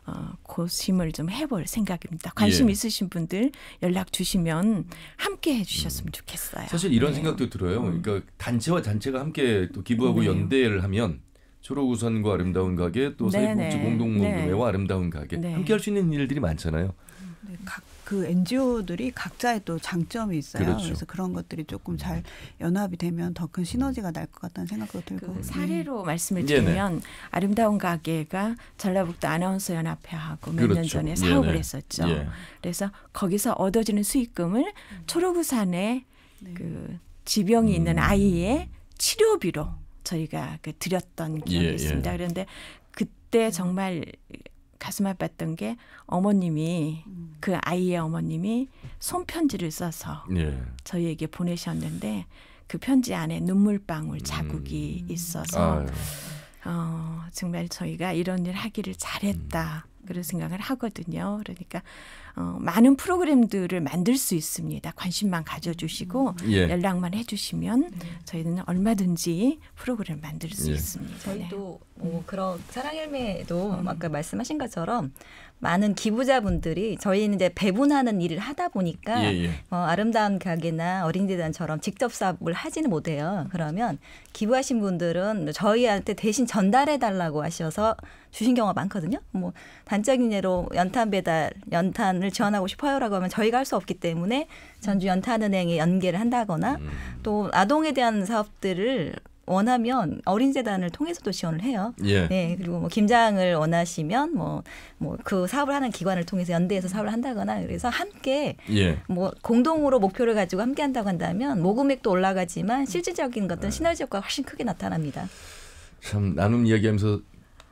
어, 고심을 좀 해볼 생각입니다. 관심 예. 있으신 분들 연락 주시면 함께 해주셨으면 음. 좋겠어요. 사실 이런 네. 생각도 들어요. 음. 그러니까 단체와 단체가 함께 또 기부하고 네. 연대를 하면 초록우산과 아름다운 가게 또 네, 사회복지 네. 공동모회와 네. 아름다운 가게 함께 할 수 있는 일들이 많잖아요. 음. 각그 NGO들이 각자의 또 장점이 있어요. 그렇죠. 그래서 그런 것들이 조금 잘 음. 연합이 되면 더 큰 시너지가 날 것 같다는 생각도 그 들고. 그 사례로 말씀을 드리면 네네. 아름다운 가게가 전라북도 아나운서 연합회하고 몇년 그렇죠. 전에 사업을 네네. 했었죠. 예. 그래서 거기서 얻어지는 수익금을 음. 초록우산에 네. 그 지병이 음. 있는 아이의 치료비로 저희가 그 드렸던 기억이 예, 예. 있습니다. 예. 그런데 그때 정말 가슴 아팠던 게 어머님이 음. 그 아이의 어머님이 손편지를 써서 예. 저희에게 보내셨는데 그 편지 안에 눈물방울 자국이 음. 있어서 어, 정말 저희가 이런 일 하기를 잘했다. 음. 그런 생각을 하거든요. 그러니까 어, 많은 프로그램들을 만들 수 있습니다. 관심만 가져주시고 음. 예. 연락만 해주시면 네. 저희는 얼마든지 프로그램 만들 수 예. 있습니다. 저희도 네. 뭐 그런 사랑열매도 음. 아까 말씀하신 것처럼 많은 기부자분들이 저희는 이제 배분하는 일을 하다 보니까 예, 예. 어, 아름다운 가게나 어린이재단처럼 직접 사업을 하지는 못해요. 그러면 기부하신 분들은 저희한테 대신 전달해 달라고 하셔서 주신 경우가 많거든요. 뭐 단적인 예로 연탄 배달, 연탄을 지원하고 싶어요라고 하면 저희가 할 수 없기 때문에 전주 연탄은행에 연계를 한다거나 음. 또 아동에 대한 사업들을 원하면 어린 재단을 통해서도 지원을 해요. 예. 네, 그리고 뭐 김장을 원하시면 뭐 뭐 그 사업을 하는 기관을 통해서 연대해서 사업을 한다거나 그래서 함께 예. 뭐 공동으로 목표를 가지고 함께 한다고 한다면 모금액도 올라가지만 실질적인 어떤 네. 시너지 효과가 훨씬 크게 나타납니다. 참 나눔 이야기하면서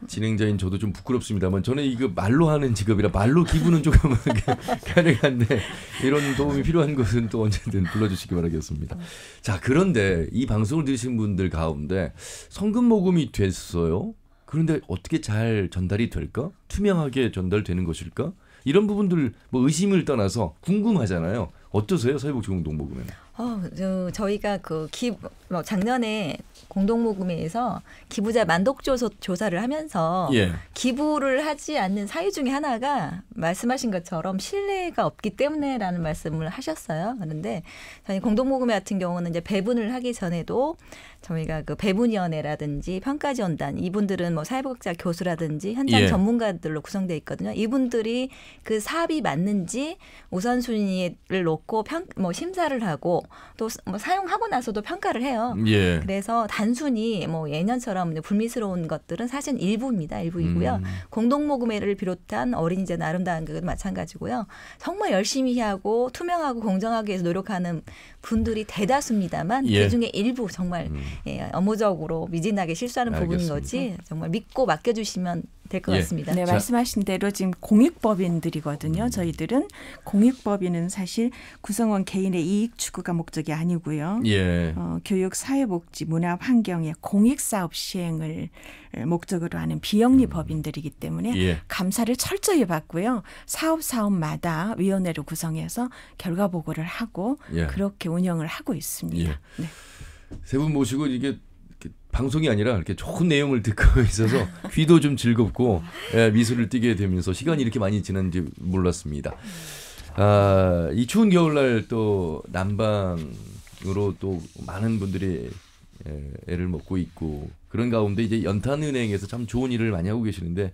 진행자인 저도 좀 부끄럽습니다만 저는 이거 말로 하는 직업이라 말로 기분은 조금 (laughs) 가능한데 이런 도움이 필요한 것은 또 언제든 불러주시기 바라겠습니다. 자 그런데 이 방송을 들으신 분들 가운데 성금 모금이 됐어요. 그런데 어떻게 잘 전달이 될까? 투명하게 전달되는 것일까? 이런 부분들 뭐 의심을 떠나서 궁금하잖아요. 어떠세요 사회복지공동모금에는 어, 저희가 저그 기, 뭐 작년에 공동모금회에서 기부자 만족조사 조사를 하면서 예. 기부를 하지 않는 사유 중에 하나가 말씀하신 것처럼 신뢰가 없기 때문에라는 말씀을 하셨어요. 그런데 저희 공동모금회 같은 경우는 이제 배분을 하기 전에도 저희가 그 배분위원회라든지 평가지원단 이분들은 뭐 사회복지학 교수라든지 현장 예. 전문가들로 구성돼 있거든요. 이분들이 그 사업이 맞는지 우선순위를 놓고 평, 뭐 심사를 하고 또뭐 사용하고 나서도 평가를 해요. 예. 그래서 단순히 뭐 예년처럼 불미스러운 것들은 사실 일부입니다. 일부이고요. 음. 공동모금회를 비롯한 어린이제 아름다운 그도 마찬가지고요. 정말 열심히 하고 투명하고 공정하게해서 노력하는 분들이 대다수입니다만 예. 그중에 일부 정말 음. 예, 업무적으로 미진하게 실수하는 알겠습니다. 부분인 거지 정말 믿고 맡겨주시면 될것 예. 같습니다. 네, 말씀하신 대로 지금 공익법인들이거든요. 음. 저희들은 공익법인은 사실 구성원 개인의 이익 추구가 목적이 아니고요. 예. 어, 교육, 사회복지, 문화, 환경의 공익 사업 시행을 목적으로 하는 비영리 음. 법인들이기 때문에 예. 감사를 철저히 받고요. 사업 사업마다 위원회를 구성해서 결과 보고를 하고 예. 그렇게 운영을 하고 있습니다. 예. 네. 세분 모시고 이게 방송이 아니라 이렇게 좋은 내용을 듣고 (laughs) 있어서 귀도 좀 즐겁고 예, 미소를 띠게 되면서 시간이 이렇게 많이 지난지 몰랐습니다. 아, 이 추운 겨울날 또 난방으로 또 많은 분들이 예, 애를 먹고 있고 그런 가운데 이제 연탄은행에서 참 좋은 일을 많이 하고 계시는데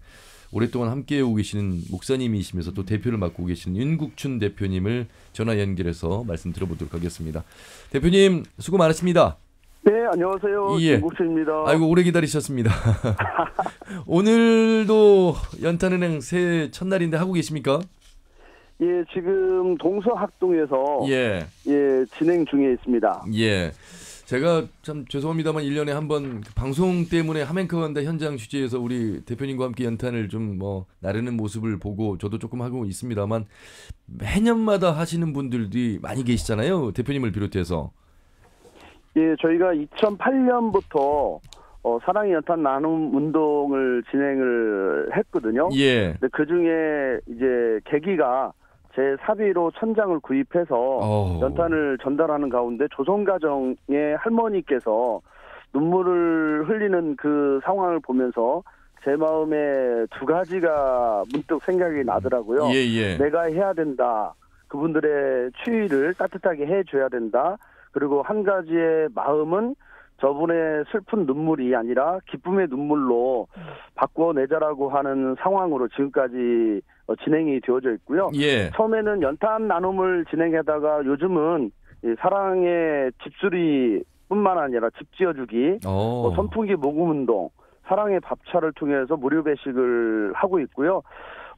오랫동안 함께 오고 계시는 목사님이시면서 또 대표를 맡고 계시는 윤국춘 대표님을 전화 연결해서 말씀 들어보도록 하겠습니다. 대표님 수고 많으십니다. 네, 안녕하세요. 예. 김국수입니다. 아이고 오래 기다리셨습니다. (laughs) 오늘도 연탄은행 새해 첫날인데 하고 계십니까? 예, 지금 동서학동에서 예. 예, 진행 중에 있습니다. 예. 제가 참 죄송합니다만 1년에 한번 그 방송 때문에 하멘크 간다 현장 취재에서 우리 대표님과 함께 연탄을 좀 뭐 나르는 모습을 보고 저도 조금 하고 있습니다만 매년마다 하시는 분들이 많이 계시잖아요. 대표님을 비롯해서. 예, 저희가 2008년부터 어, 사랑의 연탄 나눔 운동을 진행을 했거든요. 예. 근데 그 중에 이제 계기가 제 사비로 천장을 구입해서 오. 어. 연탄을 전달하는 가운데 조선 가정의 할머니께서 눈물을 흘리는 그 상황을 보면서 제 마음에 두 가지가 문득 생각이 나더라고요. 예, 예. 내가 해야 된다. 그분들의 추위를 따뜻하게 해줘야 된다. 그리고 한 가지의 마음은 저분의 슬픈 눈물이 아니라 기쁨의 눈물로 바꿔내자라고 하는 상황으로 지금까지 어, 진행이 되어져 있고요. 예. 처음에는 연탄 나눔을 진행하다가 요즘은 사랑의 집수리뿐만 아니라 집 지어주기, 오. 어. 뭐 선풍기 모금 운동, 사랑의 밥차를 통해서 무료 배식을 하고 있고요.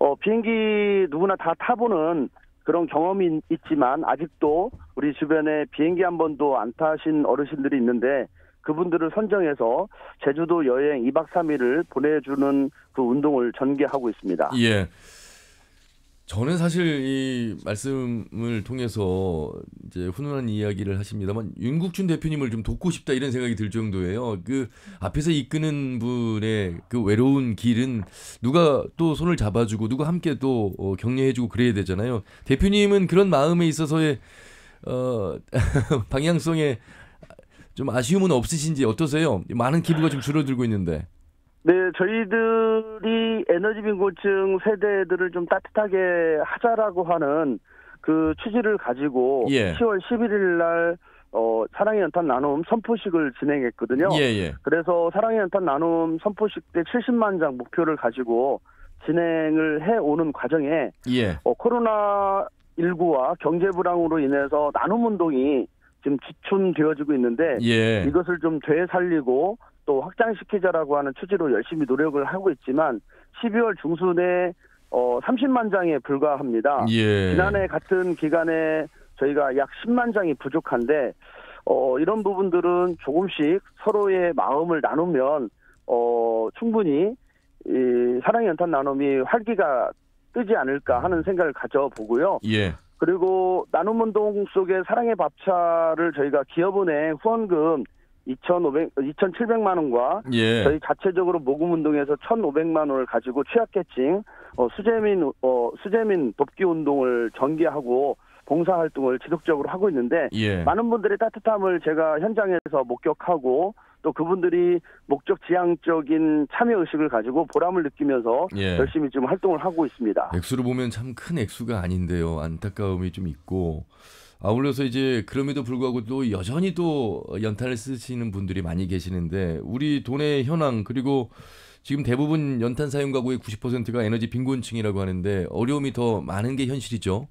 어, 비행기 누구나 다 타보는 그런 경험이 있지만 아직도 우리 주변에 비행기 한 번도 안 타신 어르신들이 있는데 그분들을 선정해서 제주도 여행 2박 3일을 보내주는 그 운동을 전개하고 있습니다. 예. 저는 사실 이 말씀을 통해서 이제 훈훈한 이야기를 하십니다만 윤국준 대표님을 좀 돕고 싶다 이런 생각이 들 정도예요. 그 앞에서 이끄는 분의 그 외로운 길은 누가 또 손을 잡아주고 누가 함께 또 어, 격려해주고 그래야 되잖아요. 대표님은 그런 마음에 있어서의 어, (laughs) 방향성에 좀 아쉬움은 없으신지 어떠세요? 많은 기부가 좀 줄어들고 있는데. 네, 저희들이 에너지빈곤층 세대들을 좀 따뜻하게 하자라고 하는 그 취지를 가지고 예. 10월 11일 날 어, 사랑의 연탄 나눔 선포식을 진행했거든요. 예, 예. 그래서 사랑의 연탄 나눔 선포식 때 70만 장 목표를 가지고 진행을 해 오는 과정에 예. 어, 코로나 19와 경제 불황으로 인해서 나눔 운동이 지금 지촌되어지고 있는데 예. 이것을 좀 되살리고 또 확장시키자라고 하는 취지로 열심히 노력을 하고 있지만 12월 중순에 어 30만 장에 불과합니다. 예. 지난해 같은 기간에 저희가 약 10만 장이 부족한데 어 이런 부분들은 조금씩 서로의 마음을 나누면 어 충분히 이 사랑의 연탄 나눔이 활기가 뜨지 않을까 하는 생각을 가져보고요. 예. 그리고 나눔 운동 속에 사랑의 밥차를 저희가 기업은행 후원금 2,500, 2,700만 원과 예. 저희 자체적으로 모금 운동에서 1,500만 원을 가지고 취약계층 어, 수재민 어, 수재민 돕기 운동을 전개하고 봉사 활동을 지속적으로 하고 있는데 예. 많은 분들의 따뜻함을 제가 현장에서 목격하고 또 그분들이 목적 지향적인 참여 의식을 가지고 보람을 느끼면서 예. 열심히 좀 활동을 하고 있습니다. 액수로 보면 참 큰 액수가 아닌데요. 안타까움이 좀 있고 아울러서 이제 그럼에도 불구하고 또 여전히 또 연탄을 쓰시는 분들이 많이 계시는데 우리 돈의 현황 그리고 지금 대부분 연탄 사용 가구의 90%가 에너지 빈곤층이라고 하는데 어려움이 더 많은 게 현실이죠.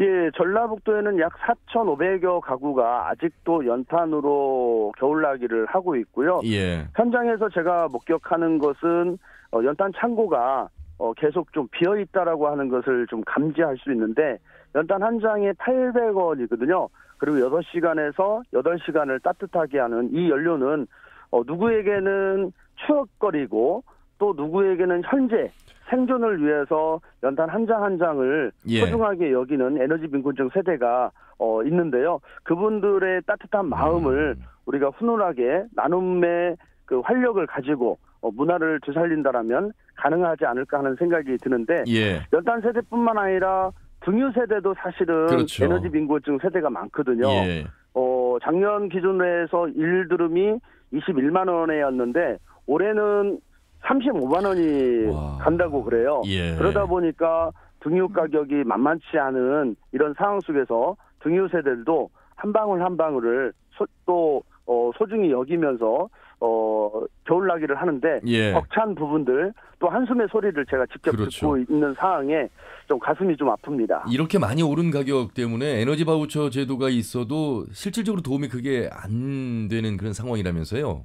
예, 전라북도에는 약 4,500여 가구가 아직도 연탄으로 겨울나기를 하고 있고요. 예. 현장에서 제가 목격하는 것은 어, 연탄 창고가 어, 계속 좀 비어 있다라고 하는 것을 좀 감지할 수 있는데 연탄 한 장에 800원이거든요. 그리고 6시간에서 8시간을 따뜻하게 하는 이 연료는 어, 누구에게는 추억거리고 또 누구에게는 현재 생존을 위해서 연탄 한 장 한 장을 예. 소중하게 여기는 에너지 빈곤층 세대가 어, 있는데요. 그분들의 따뜻한 마음을 음. 우리가 훈훈하게 나눔의 그 활력을 가지고 어, 문화를 되살린다라면 가능하지 않을까 하는 생각이 드는데 예. 연탄 세대뿐만 아니라 등유 세대도 사실은 그렇죠. 에너지 빈곤층 세대가 많거든요. 예. 어, 작년 기준으로 해서 일드름이 21만 원에였는데 올해는 35만 원이 와. 간다고 그래요. 예. 그러다 보니까 등유 가격이 만만치 않은 이런 상황 속에서 등유 세대들도 한 방울 한 방울을 소, 또 어, 소중히 여기면서 어, 겨울나기를 하는데 예. 벅찬 부분들 또 한숨의 소리를 제가 직접 그렇죠. 듣고 있는 상황에 좀 가슴이 좀 아픕니다. 이렇게 많이 오른 가격 때문에 에너지 바우처 제도가 있어도 실질적으로 도움이 그게 안 되는 그런 상황이라면서요?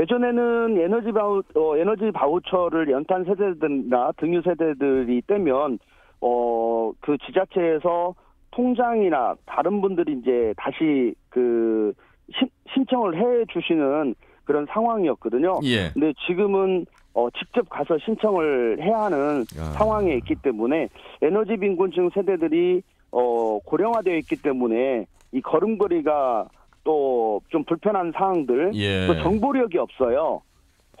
예전에는 에너지 바우 어, 에너지 바우처를 연탄 세대들이나 등유 세대들이 떼면 어 그 지자체에서 통장이나 다른 분들이 이제 다시 그 시, 신청을 해 주시는 그런 상황이었거든요. 예. 근데 지금은 어, 직접 가서 신청을 해야 하는 아. 상황에 있기 때문에 에너지 빈곤층 세대들이 어, 고령화되어 있기 때문에 이 걸음걸이가 또좀 불편한 사항들 예. 또 정보력이 없어요.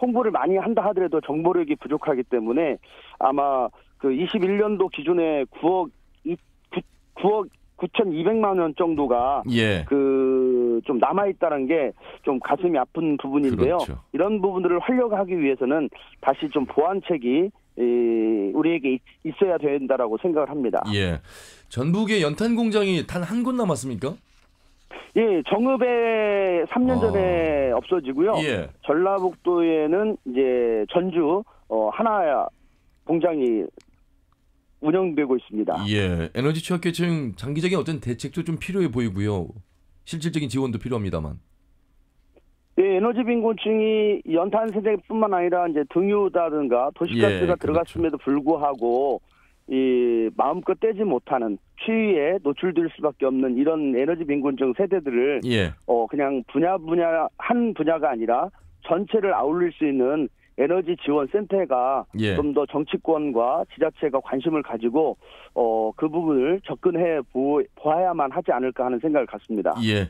홍보를 많이 한다 하더라도 정보력이 부족하기 때문에 아마 그 21년도 기준에 9억 2, 9, 억 9,200만 원 정도가 예. 그좀 남아 있다는 게 좀 가슴이 아픈 부분인데요. 그렇죠. 이런 부분들을 활력하기 위해서는 다시 좀 보완책이 우리에게 있어야 된다라고 생각을 합니다. 예. 전북의 연탄 공장이 단 한 곳 남았습니까? 예, 정읍에 3년 전에 아. 없어지고요. 예. 전라북도에는 이제 전주 어, 하나 공장이 운영되고 있습니다. 예, 에너지 취약계층 장기적인 어떤 대책도 좀 필요해 보이고요. 실질적인 지원도 필요합니다만. 네, 에너지 빈곤층이 연탄 세대뿐만 아니라 이제 등유다든가 예, 도시가스가 예, 그렇죠. 들어갔음에도 불구하고 이 마음껏 떼지 못하는 추위에 노출될 수밖에 없는 이런 에너지 빈곤증 세대들을 예. 어 그냥 분야 분야 한 분야가 아니라 전체를 아울릴 수 있는 에너지 지원 센터가 예. 좀더 정치권과 지자체가 관심을 가지고 어그 부분을 접근해 보아야만 하지 않을까 하는 생각을 갖습니다. 예.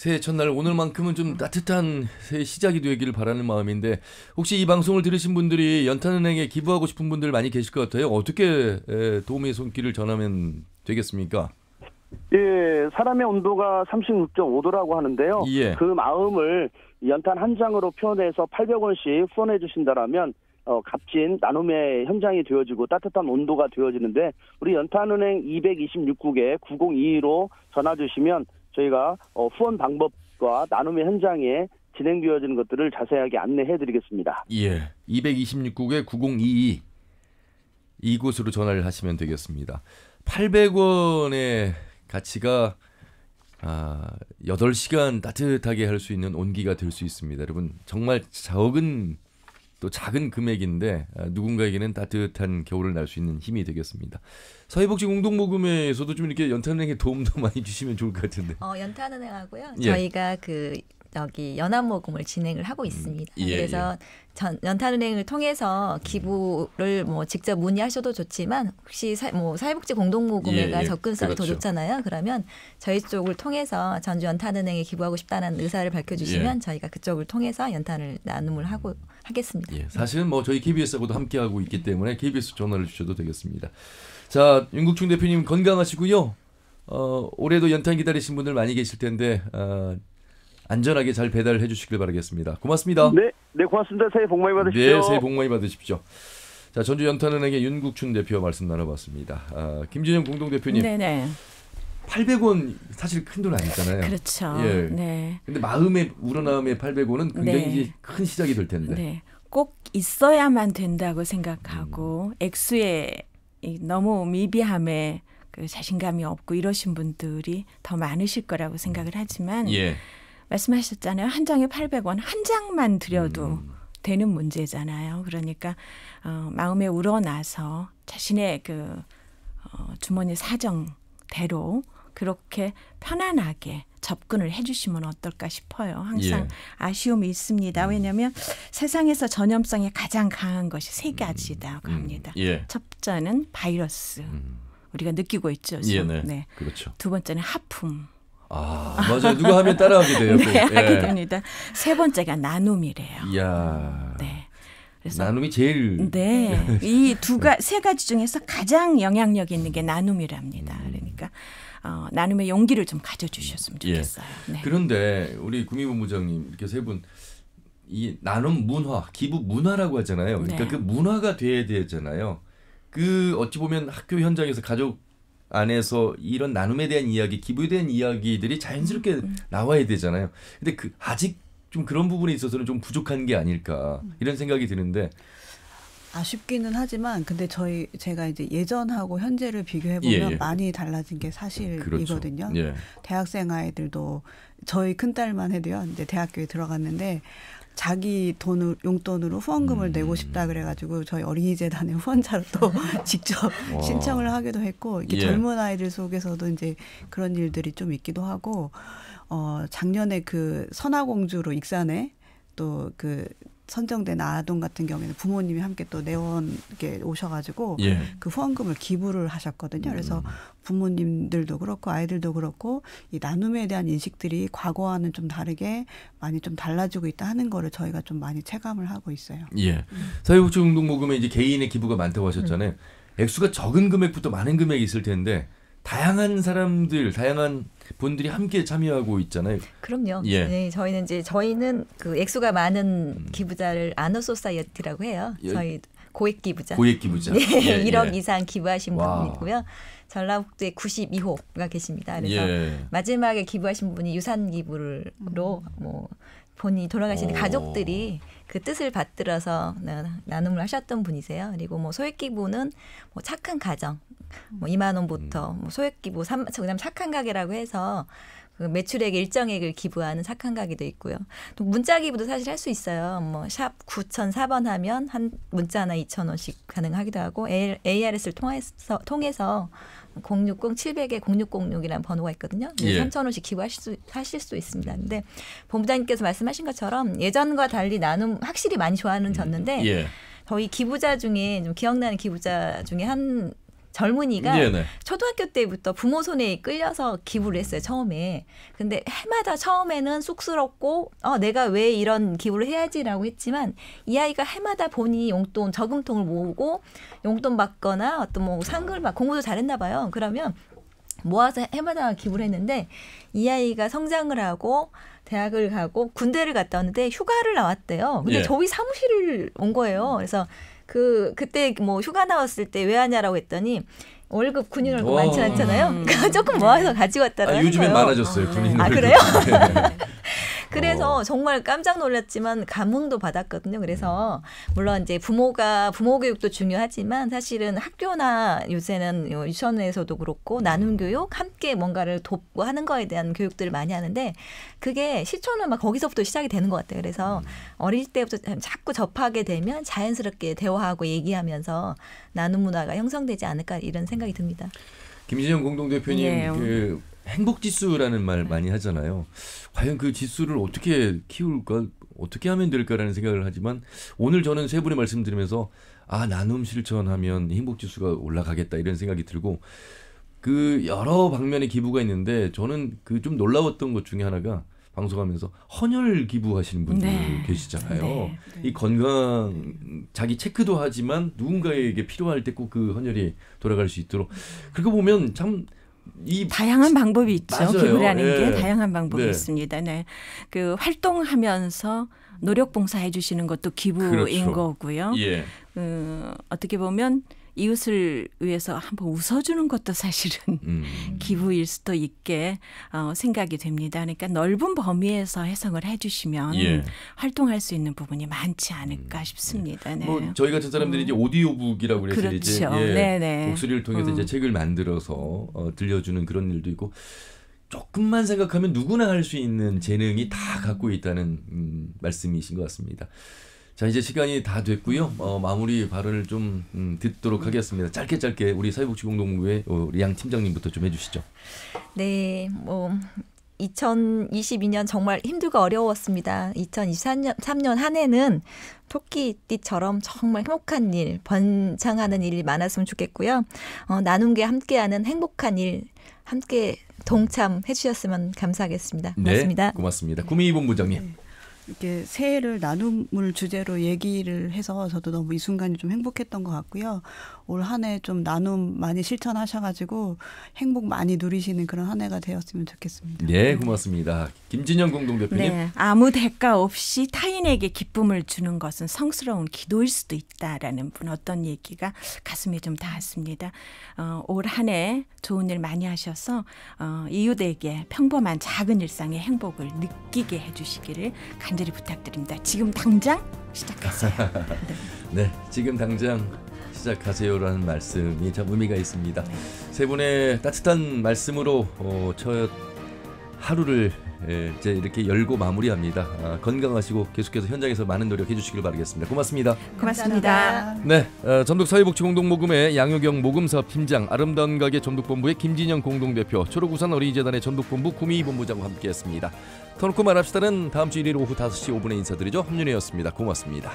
새해 첫날 오늘만큼은 좀 따뜻한 새해 시작이 되기를 바라는 마음인데 혹시 이 방송을 들으신 분들이 연탄은행에 기부하고 싶은 분들 많이 계실 것 같아요. 어떻게 도움의 손길을 전하면 되겠습니까? 예, 사람의 온도가 36.5도라고 하는데요. 예. 그 마음을 연탄 한 장으로 표현해서 800원씩 후원해 주신다라면 어, 값진 나눔의 현장이 되어지고 따뜻한 온도가 되어지는데 우리 연탄은행 226국에 9022로 전화 주시면 저희가 어, 후원 방법과 나눔의 현장에 진행되어지는 것들을 자세하게 안내해드리겠습니다. 예, 226국에 9022 이곳으로 전화를 하시면 되겠습니다. 800원의 가치가 아, 8시간 따뜻하게 할 수 있는 온기가 될 수 있습니다. 여러분 정말 적은 또 작은 금액인데 아, 누군가에게는 따뜻한 겨울을 날 수 있는 힘이 되겠습니다. 사회복지 공동모금회에서도 좀 이렇게 연탄은행에 도움도 (laughs) 많이 주시면 좋을 것 같은데. 어, 연탄은행하고요. 예. 저희가 그 여기 연합모금을 진행을 하고 음, 있습니다. 예, 그래서 예. 연탄은행을 통해서 기부를 뭐 직접 문의하셔도 좋지만 혹시 사, 뭐 사회복지 공동모금회가 예, 예. 접근성이 그렇죠. 더 좋잖아요. 그러면 저희 쪽을 통해서 전주 연탄은행에 기부하고 싶다는 의사를 밝혀주시면 예. 저희가 그쪽을 통해서 연탄을 나눔을 하고 하겠습니다. 예, 네. 사실은 뭐 저희 KBS하고도 함께하고 있기 때문에 KBS 전화를 주셔도 되겠습니다. 자 윤국중 대표님 건강하시고요. 어, 올해도 연탄 기다리신 분들 많이 계실 텐데 어, 안전하게 잘배달 해주시길 바라겠습니다. 고맙습니다. 네, 네 고맙습니다. 새해 복 많이 받으십시오. 네, 새해 복 많이 받으십시오. 자 전주 연탄은행의 윤국춘 대표와 말씀 나눠봤습니다. 아, 김진영 공동대표님. 네네. 800원 사실 큰 돈 아니잖아요. 그렇죠. 예. 네. 근데 마음의 우러나움의 800원은 굉장히 네. 큰 시작이 될 텐데. 네. 꼭 있어야만 된다고 생각하고 음. 액수에 너무 미비함에 그 자신감이 없고 이러신 분들이 더 많으실 거라고 생각을 하지만 예. 말씀하셨잖아요. 한 장에 800원 한 장만 드려도 음. 되는 문제잖아요. 그러니까 어, 마음에 우러나서 자신의 그 어, 주머니 사정대로 그렇게 편안하게 접근을 해주시면 어떨까 싶어요. 항상 예. 아쉬움이 있습니다. 음. 왜냐하면 세상에서 전염성이 가장 강한 것이 세 음. 가지다고 음. 합니다. 음, 예. 첫째는 바이러스. 음. 우리가 느끼고 있죠. 예, 네. 네. 그렇죠. 두 번째는 하품. 아, 맞아요. 누가 하면 따라하게 돼요. (laughs) 네, 예. 하게 됩니다. 세 번째가 나눔이래요. 이야. 네. 그래서 나눔이 제일 네. (laughs) 이 두가 세 가지 중에서 가장 영향력 있는 게 나눔이랍니다. 음. 그러니까 어, 나눔의 용기를 좀 가져 주셨으면 음. 좋겠어요. 예. 네. 그런데 우리 구미본부장님 이렇게 세분이 나눔 문화, 기부 문화라고 하잖아요. 그러니까 네. 그 문화가 돼야 되잖아요. 그 어찌 보면 학교 현장에서 가족 안에서 이런 나눔에 대한 이야기, 기부에 대한 이야기들이 자연스럽게 음. 나와야 되잖아요. 근데 그 아직 좀 그런 부분에 있어서는 좀 부족한 게 아닐까 음. 이런 생각이 드는데 아쉽기는 하지만 근데 저희 제가 이제 예전하고 현재를 비교해 보면 예, 예. 많이 달라진 게 사실이거든요. 그렇죠. 예. 대학생 아이들도 저희 큰 딸만 해도요. 이제 대학교에 들어갔는데 자기 돈을 용돈으로 후원금을 음. 내고 싶다 그래가지고 저희 어린이재단의 후원자로 또 (laughs) (laughs) 직접 와. 신청을 하기도 했고 이렇게 예. 젊은 아이들 속에서도 이제 그런 일들이 좀 있기도 하고 어 작년에 그 선화공주로 익산에 또그 선정된 아동 같은 경우에는 부모님이 함께 또 내원 이렇게 오셔가지고 예. 그 후원금을 기부를 하셨거든요. 그래서 음. 부모님들도 그렇고 아이들도 그렇고 이 나눔에 대한 인식들이 과거와는 좀 다르게 많이 좀 달라지고 있다 하는 거를 저희가 좀 많이 체감을 하고 있어요. 예, 사회복지 운동 모금에 이제 개인의 기부가 많다고 하셨잖아요. 음. 액수가 적은 금액부터 많은 금액이 있을 텐데 다양한 사람들, 다양한 분들이 함께 참여하고 있잖아요. 그럼요. 예. 네, 저희는 이제 저희는 그 액수가 많은 음. 기부자를 아노 소사이어티라고 해요. 예. 저희 고액 기부자. 고액 기부자. (laughs) 네, 예, 1억 예. 이상 기부하신 분이고요. 전라북도에 92호가 계십니다. 그래서 예. 마지막에 기부하신 분이 유산 기부로 뭐 본인이 돌아가신 가족들이 그 뜻을 받들어서 나눔을 하셨던 분이세요. 그리고 뭐 소액 기부는 뭐 착한 가정, 뭐 2만 원부터 음. 뭐 소액 기부, 3, 그다음 착한 가게라고 해서 그 매출액 일정액을 기부하는 착한 가게도 있고요. 또 문자 기부도 사실 할 수 있어요. 뭐샵 9004번 하면 한 문자 하나 2,000원씩 가능하기도 하고 ARS를 통해서 통해서 060 700에 0606이라는 번호가 있거든요. 네, 예. 3,000원씩 기부하실 수 하실 수 있습니다. 근데 본부장님께서 말씀하신 것처럼 예전과 달리 나눔 확실히 많이 좋아하는 음, 졌는데 예. 저희 기부자 중에 좀 기억나는 기부자 중에 한 젊은이가 네네. 예, 초등학교 때부터 부모 손에 끌려서 기부를 했어요 처음에 근데 해마다 처음에는 쑥스럽고 어 내가 왜 이런 기부를 해야지라고 했지만 이 아이가 해마다 본인이 용돈 저금통을 모으고 용돈 받거나 어떤 뭐 상금을 받 공부도 잘했나 봐요 그러면 모아서 해마다 기부를 했는데 이 아이가 성장을 하고 대학을 가고 군대를 갔다 왔는데 휴가를 나왔대요 근데 예. 저희 사무실을 온 거예요 그래서 그 그때 뭐 휴가 나왔을 때 왜 하냐라고 했더니 월급 군인 월급 많지 음. 않잖아요. 그 (laughs) 조금 모아서 가지고 왔다는 아, 요즘에 많아졌어요 군인 월급. 아 그래요? (laughs) 네. (laughs) 그래서 어. 정말 깜짝 놀랐지만 감흥도 받았거든요. 그래서 음. 물론 이제 부모가 부모 교육도 중요하지만 사실은 학교나 요새는 유치원에서도 그렇고 음. 나눔 교육 함께 뭔가를 돕고 하는 거에 대한 교육들을 많이 하는데 그게 실천은 막 거기서부터 시작이 되는 것 같아요. 그래서 음. 어릴 때부터 자꾸 접하게 되면 자연스럽게 대화하고 얘기하면서 나눔 문화가 형성되지 않을까 이런 생각이 듭니다. 김진영 공동대표님 네. 그 행복 지수라는 말 많이 하잖아요. 과연 그 지수를 어떻게 키울까, 어떻게 하면 될까라는 생각을 하지만 오늘 저는 세 분의 말씀드리면서 아 나눔 실천하면 행복 지수가 올라가겠다 이런 생각이 들고 그 여러 방면의 기부가 있는데 저는 그 좀 놀라웠던 것 중에 하나가 방송하면서 헌혈 기부하시는 분들 네. 계시잖아요. 네. 네. 이 건강 자기 체크도 하지만 누군가에게 필요할 때 꼭 그 헌혈이 돌아갈 수 있도록 그렇게 보면 참이 다양한 방법이 있죠. 맞아요. 기부라는 예. 게 다양한 방법이 네. 있습니다. 네. 그 활동하면서 노력 봉사해 주시는 것도 기부인 그렇죠. 거고요. 예. 그 어떻게 보면 이웃을 위해서 한번 웃어주는 것도 사실은 음. 기부일 수도 있게 어, 생각이 됩니다. 그러니까 넓은 범위에서 해석을 해주시면 예. 활동할 수 있는 부분이 많지 않을까 음, 예. 싶습니다. 네. 뭐 저희 같은 사람들이 이제 음. 오디오북이라고 그서 그렇죠. 예, 네, 네. 이제 예, 목소리를 통해서 음. 이제 책을 만들어서 어, 들려주는 그런 일도 있고. 조금만 생각하면 누구나 할 수 있는 재능이 다 갖고 있다는 음, 말씀이신 것 같습니다. 자 이제 시간이 다 됐고요. 어, 마무리 발언을 좀 음, 듣도록 하겠습니다. 짧게 짧게 우리 사회복지공동부의 어, 리양 팀장님부터 좀 해주시죠. 네, 뭐 2022년 정말 힘들고 어려웠습니다. 2023년 3년 한 해는 토끼띠처럼 정말 행복한 일, 번창하는 일이 많았으면 좋겠고요. 어, 나눈 게 함께하는 행복한 일 함께 동참해 주셨으면 감사하겠습니다. 고맙습니다. 네, 고맙습니다. 구미 본부장님. 네. 이렇게 새해를 나눔을 주제로 얘기를 해서 저도 너무 이 순간이 좀 행복했던 것 같고요. 올한해좀 나눔 많이 실천하셔가지고 행복 많이 누리시는 그런 한 해가 되었으면 좋겠습니다. 예, 고맙습니다. 김진영 공동대표님. 네, 아무 대가 없이 타인에게 기쁨을 주는 것은 성스러운 기도일 수도 있다라는 분 어떤 얘기가 가슴에 좀 닿았습니다. 어, 올한 해 좋은 일 많이 하셔서 어, 이웃에게 평범한 작은 일상의 행복을 느끼게 해주시기를 간절히 부탁드립니다. 지금 당장 시작하세요. 네. (laughs) 네, 지금 당장 시작하세요라는 말씀이 참 의미가 있습니다. 세 분의 따뜻한 말씀으로 어, 첫 하루를 예, 이제 이렇게 열고 마무리합니다. 아, 건강하시고 계속해서 현장에서 많은 노력해 주시길 바라겠습니다. 고맙습니다. 고맙습니다. 네, 어, 전북 사회복지공동모금회 양효경 모금사 팀장, 아름다운 가게 전북본부의 김진영 공동대표, 초록우산 어린이재단의 전북본부 구미 본부장과 함께했습니다. 터놓고 말합시다는 다음 주 일일 오후 5시 5분에 인사드리죠. 함윤혜였습니다. 고맙습니다.